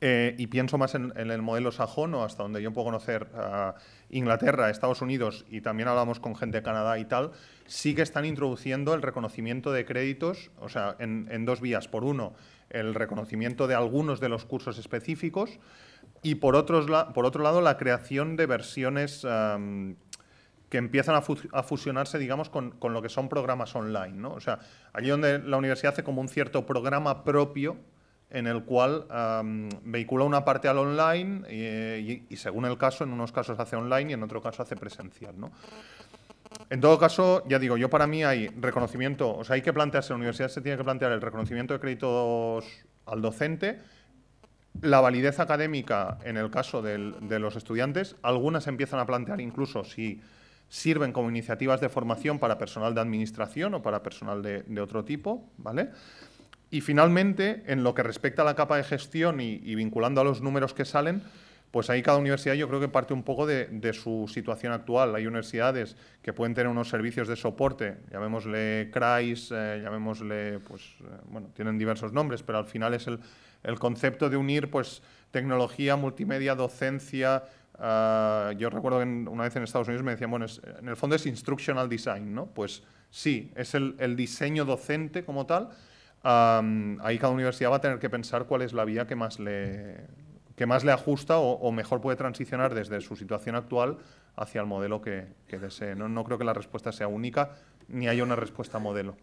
eh, y pienso más en, el modelo sajón, o hasta donde yo puedo conocer a Inglaterra, Estados Unidos, y también hablamos con gente de Canadá y tal, sí que están introduciendo el reconocimiento de créditos, o sea, en dos vías. Por uno, el reconocimiento de algunos de los cursos específicos, y por, otros por otro lado, la creación de versiones que empiezan a, fusionarse, digamos, con, lo que son programas online. O sea, allí donde la universidad hace como un cierto programa propio en el cual vehicula una parte al online eh, y, según el caso, en unos casos hace online y en otro caso hace presencial. ¿no? En todo caso, ya digo, yo para mí hay reconocimiento, o sea, hay que plantearse, la universidad se tiene que plantear el reconocimiento de créditos al docente, la validez académica en el caso de los estudiantes. Algunas empiezan a plantear incluso si sirven como iniciativas de formación para personal de administración o para personal de, otro tipo, ¿vale? Y finalmente, en lo que respecta a la capa de gestión y, vinculando a los números que salen, pues ahí cada universidad yo creo que parte un poco de, su situación actual. Hay universidades que pueden tener unos servicios de soporte, llamémosle CRIS, eh, llamémosle, pues, eh, bueno, tienen diversos nombres, pero al final es el, el concepto de unir pues, tecnología, multimedia, docencia. Ah, yo recuerdo que una vez en Estados Unidos me decían, bueno, en el fondo es instructional design, ¿no? Pues sí, es el, diseño docente como tal. ahí cada universidad va a tener que pensar cuál es la vía que más le, que más le ajusta o, mejor puede transicionar desde su situación actual hacia el modelo que, que desee. No, no creo que la respuesta sea única ni haya una respuesta modelo.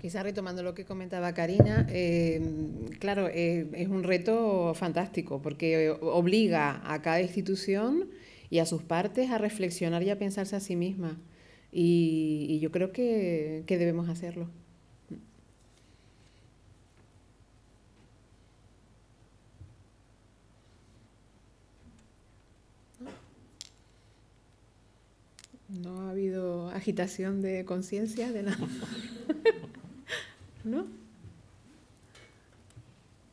Quizás retomando lo que comentaba Karina, em, claro, eh, es un reto fantástico porque eh, obliga a cada institución y a sus partes a reflexionar y a pensarse a sí misma. Y, yo creo que, que debemos hacerlo. No ha habido agitación de conciencia de nada. ¿no?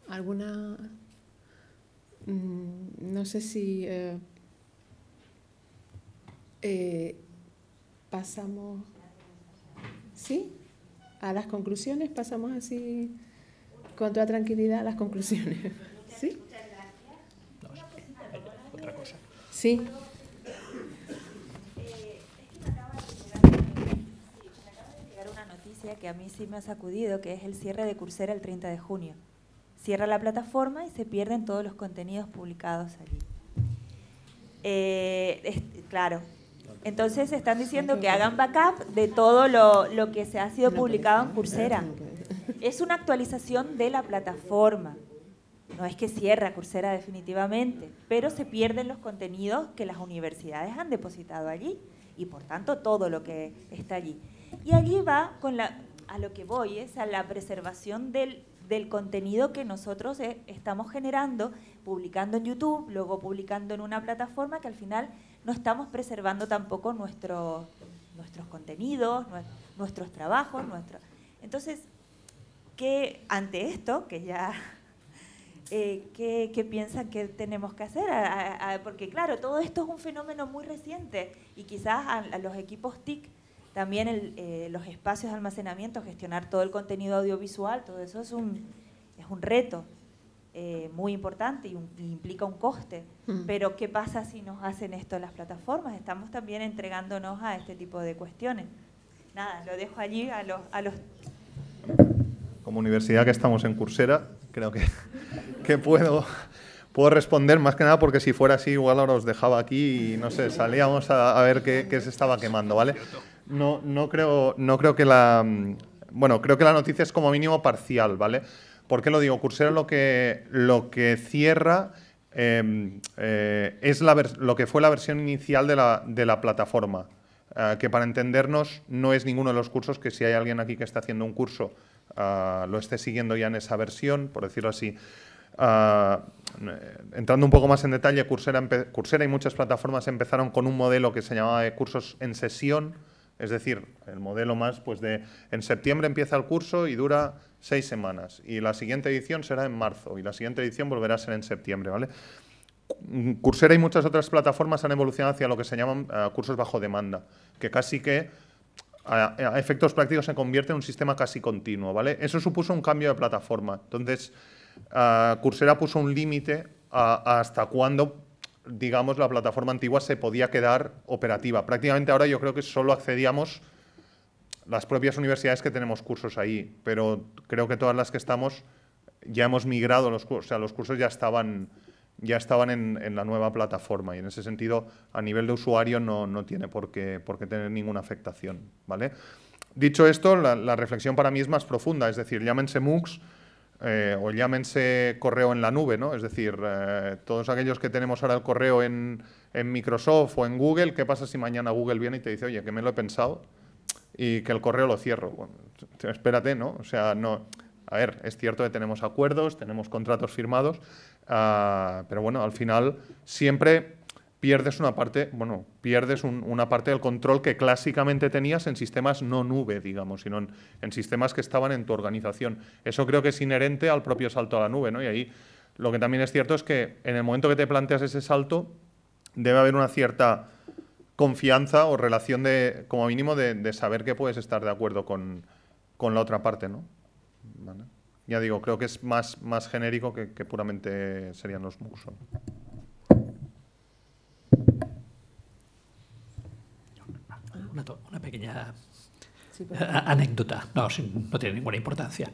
Alguna, mm, no sé si eh, eh, pasamos, ¿sí? A las conclusiones, pasamos así con toda tranquilidad a las conclusiones, ¿sí? gracias. otra cosa. Sí. que a mí sí me ha sacudido, que es el cierre de Coursera el 30 de junio. Cierra la plataforma y se pierden todos los contenidos publicados allí. Eh, claro. Entonces están diciendo que hagan backup de todo lo, lo que se ha sido publicado en Coursera. Ah, es una actualización de la plataforma. No es que cierra Coursera definitivamente, pero se pierden los contenidos que las universidades han depositado allí y por tanto todo lo que está allí. Y allí va con la, a lo que voy, es a la preservación del, contenido que nosotros eh, estamos generando, publicando en YouTube, luego publicando en una plataforma que al final no estamos preservando tampoco nuestros contenidos, nuestros, trabajos. Nuestro... Entonces, qué ante esto, que ya eh, ¿qué, piensan que tenemos que hacer? porque claro, todo esto es un fenómeno muy reciente y quizás a, los equipos TIC también el, eh, los espacios de almacenamiento, gestionar todo el contenido audiovisual, todo eso es un, es un reto eh, muy importante y, implica un coste. Mm. Pero ¿qué pasa si nos hacen esto las plataformas? Estamos también entregándonos a este tipo de cuestiones. Nada, lo dejo allí a los... Como universidad que estamos en Coursera, creo que, que puedo puedo responder más que nada porque si fuera así igual ahora os dejaba aquí y no sé, salíamos a, ver qué, qué, se estaba quemando, ¿vale? No, no, creo, no creo que la... Mm, bueno, creo que la noticia es como mínimo parcial, ¿vale? ¿Por qué lo digo? Coursera lo que, lo que cierra em, eh, es la lo que fue la versión inicial de la, plataforma, eh, que para entendernos no es ninguno de los cursos que si hay alguien aquí que está haciendo un curso ah, lo esté siguiendo ya en esa versión, por decirlo así. Ah, eh, entrando un poco más en detalle, Coursera, Coursera, y muchas plataformas empezaron con un modelo que se llamaba de cursos en sesión, es decir, el modelo más pues de en septiembre empieza el curso y dura seis semanas y la siguiente edición será en marzo y la siguiente edición volverá a ser en septiembre, ¿vale? Coursera y muchas otras plataformas han evolucionado hacia lo que se llaman eh, cursos bajo demanda, que casi que a, efectos prácticos se convierte en un sistema casi continuo, ¿vale? Eso supuso un cambio de plataforma. Entonces, eh, Coursera puso un límite hasta cuándo digamos, la plataforma antigua se podía quedar operativa. Prácticamente ahora yo creo que solo accedíamos las propias universidades que tenemos cursos ahí, pero creo que todas las que estamos ya hemos migrado los o sea, los cursos ya estaban, ya estaban en, la nueva plataforma y en ese sentido, a nivel de usuario, no, tiene por qué, por qué, tener ninguna afectación, ¿vale? Dicho esto, la, reflexión para mí es más profunda, es decir, llámense MOOCs, eh, o llámense correo en la nube, ¿no? Es decir, eh, todos aquellos que tenemos ahora el correo en, Microsoft o en Google, ¿qué pasa si mañana Google viene y te dice, oye, que me lo he pensado y que el correo lo cierro? espérate, ¿no? O sea, no... A ver, es cierto que tenemos acuerdos, tenemos contratos firmados, ah, pero bueno, al final siempre pierdes una parte, bueno, pierdes una parte del control que clásicamente tenías en sistemas no nube, digamos, sino en, sistemas que estaban en tu organización. Eso creo que es inherente al propio salto a la nube, ¿no? Y ahí lo que también es cierto es que en el momento que te planteas ese salto, debe haber una cierta confianza o relación de, como mínimo, de, saber que puedes estar de acuerdo con, la otra parte, ¿no? Ya digo, creo que es más, más genérico que, puramente serían los MOOCs. Eh, anécdota, no, no tiene ninguna importancia.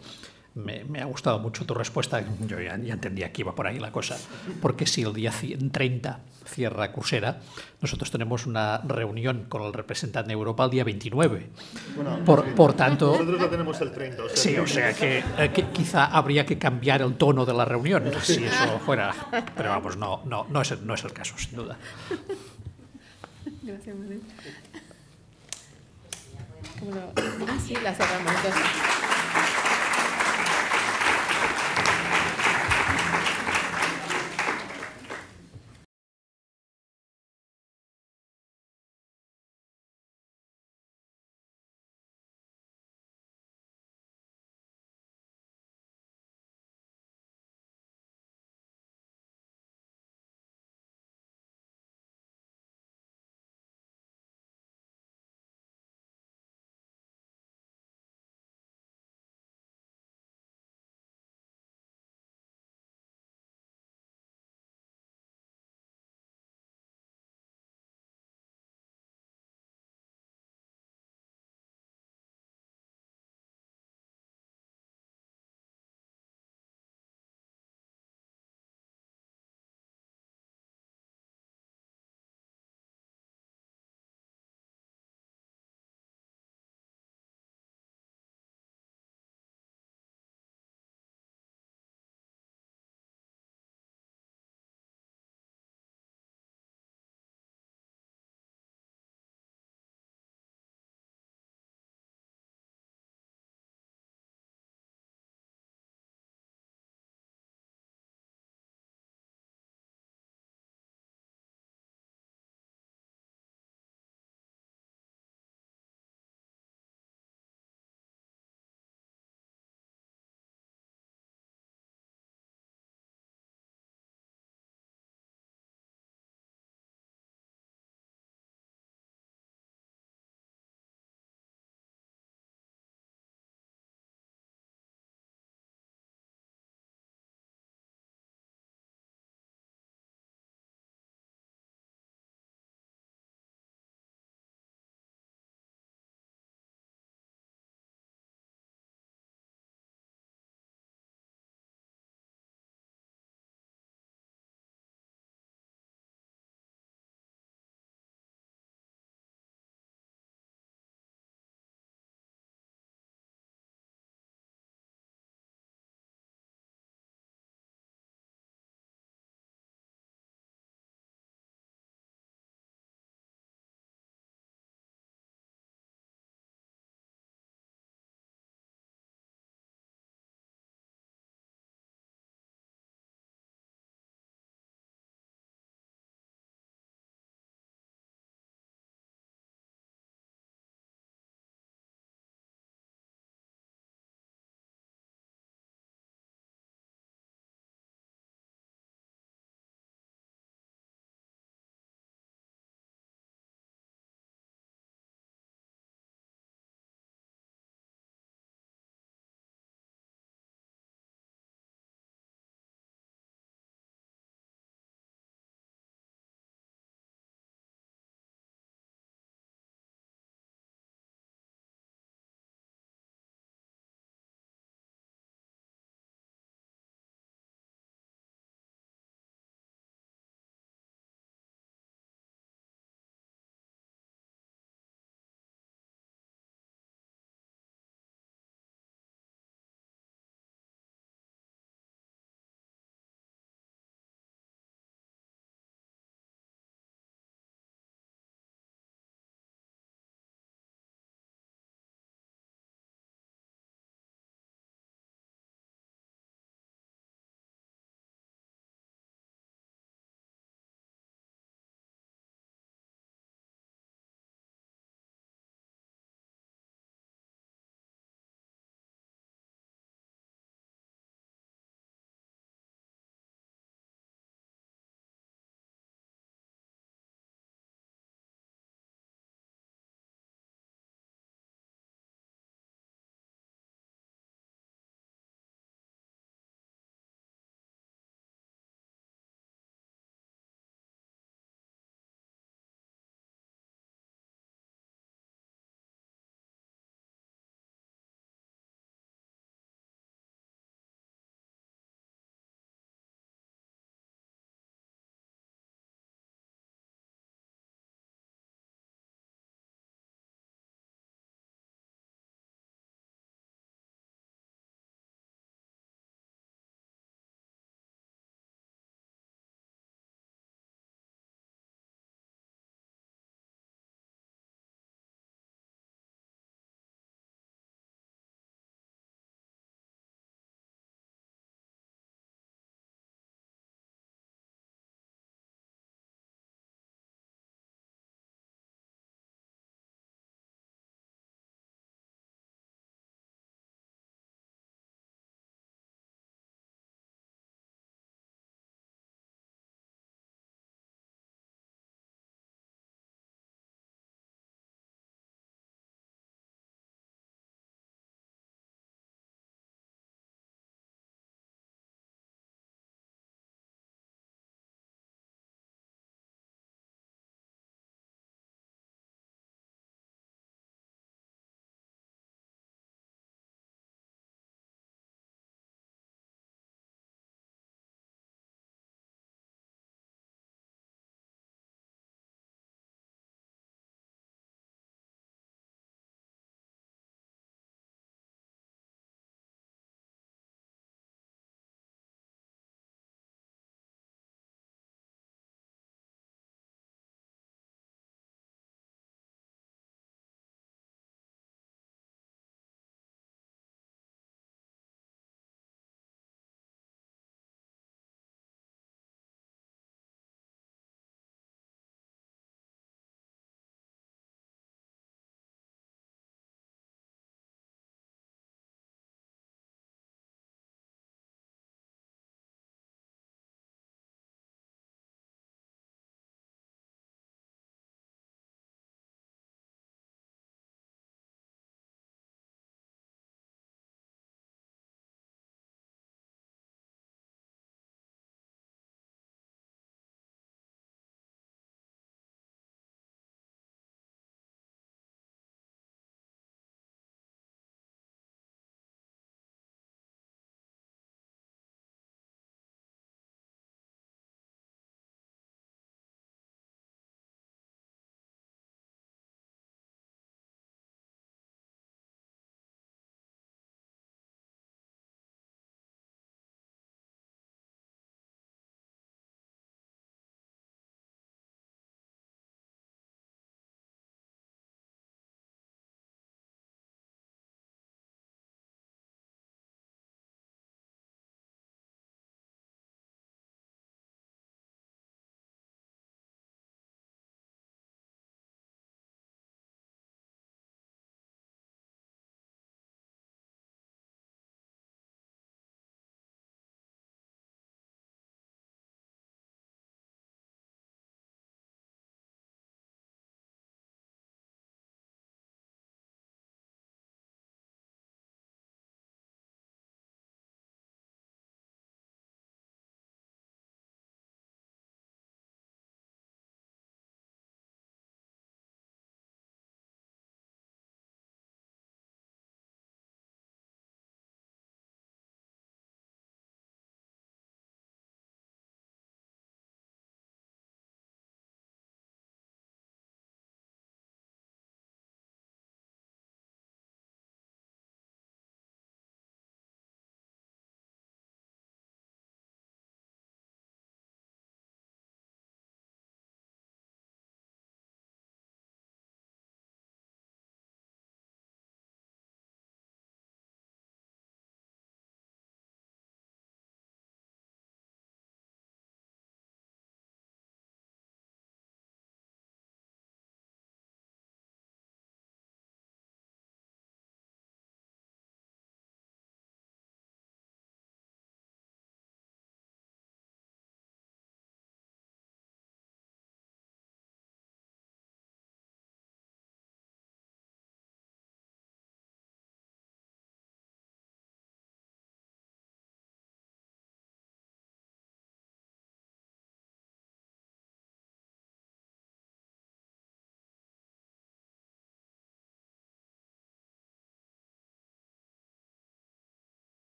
Me, ha gustado mucho tu respuesta, yo ya, entendía que iba por ahí la cosa, porque si el día 30 cierra Cusera nosotros tenemos una reunión con el representante de Europa el día 29. por, tanto... Nosotros la tenemos el 30. sí, o sea eh, que, quizá habría que cambiar el tono de la reunión, si eso fuera... Pero vamos, no, no, no, es, el caso, sin duda. Gracias, ¿Cómo lo... Ah, sí, la cerramos. Entonces.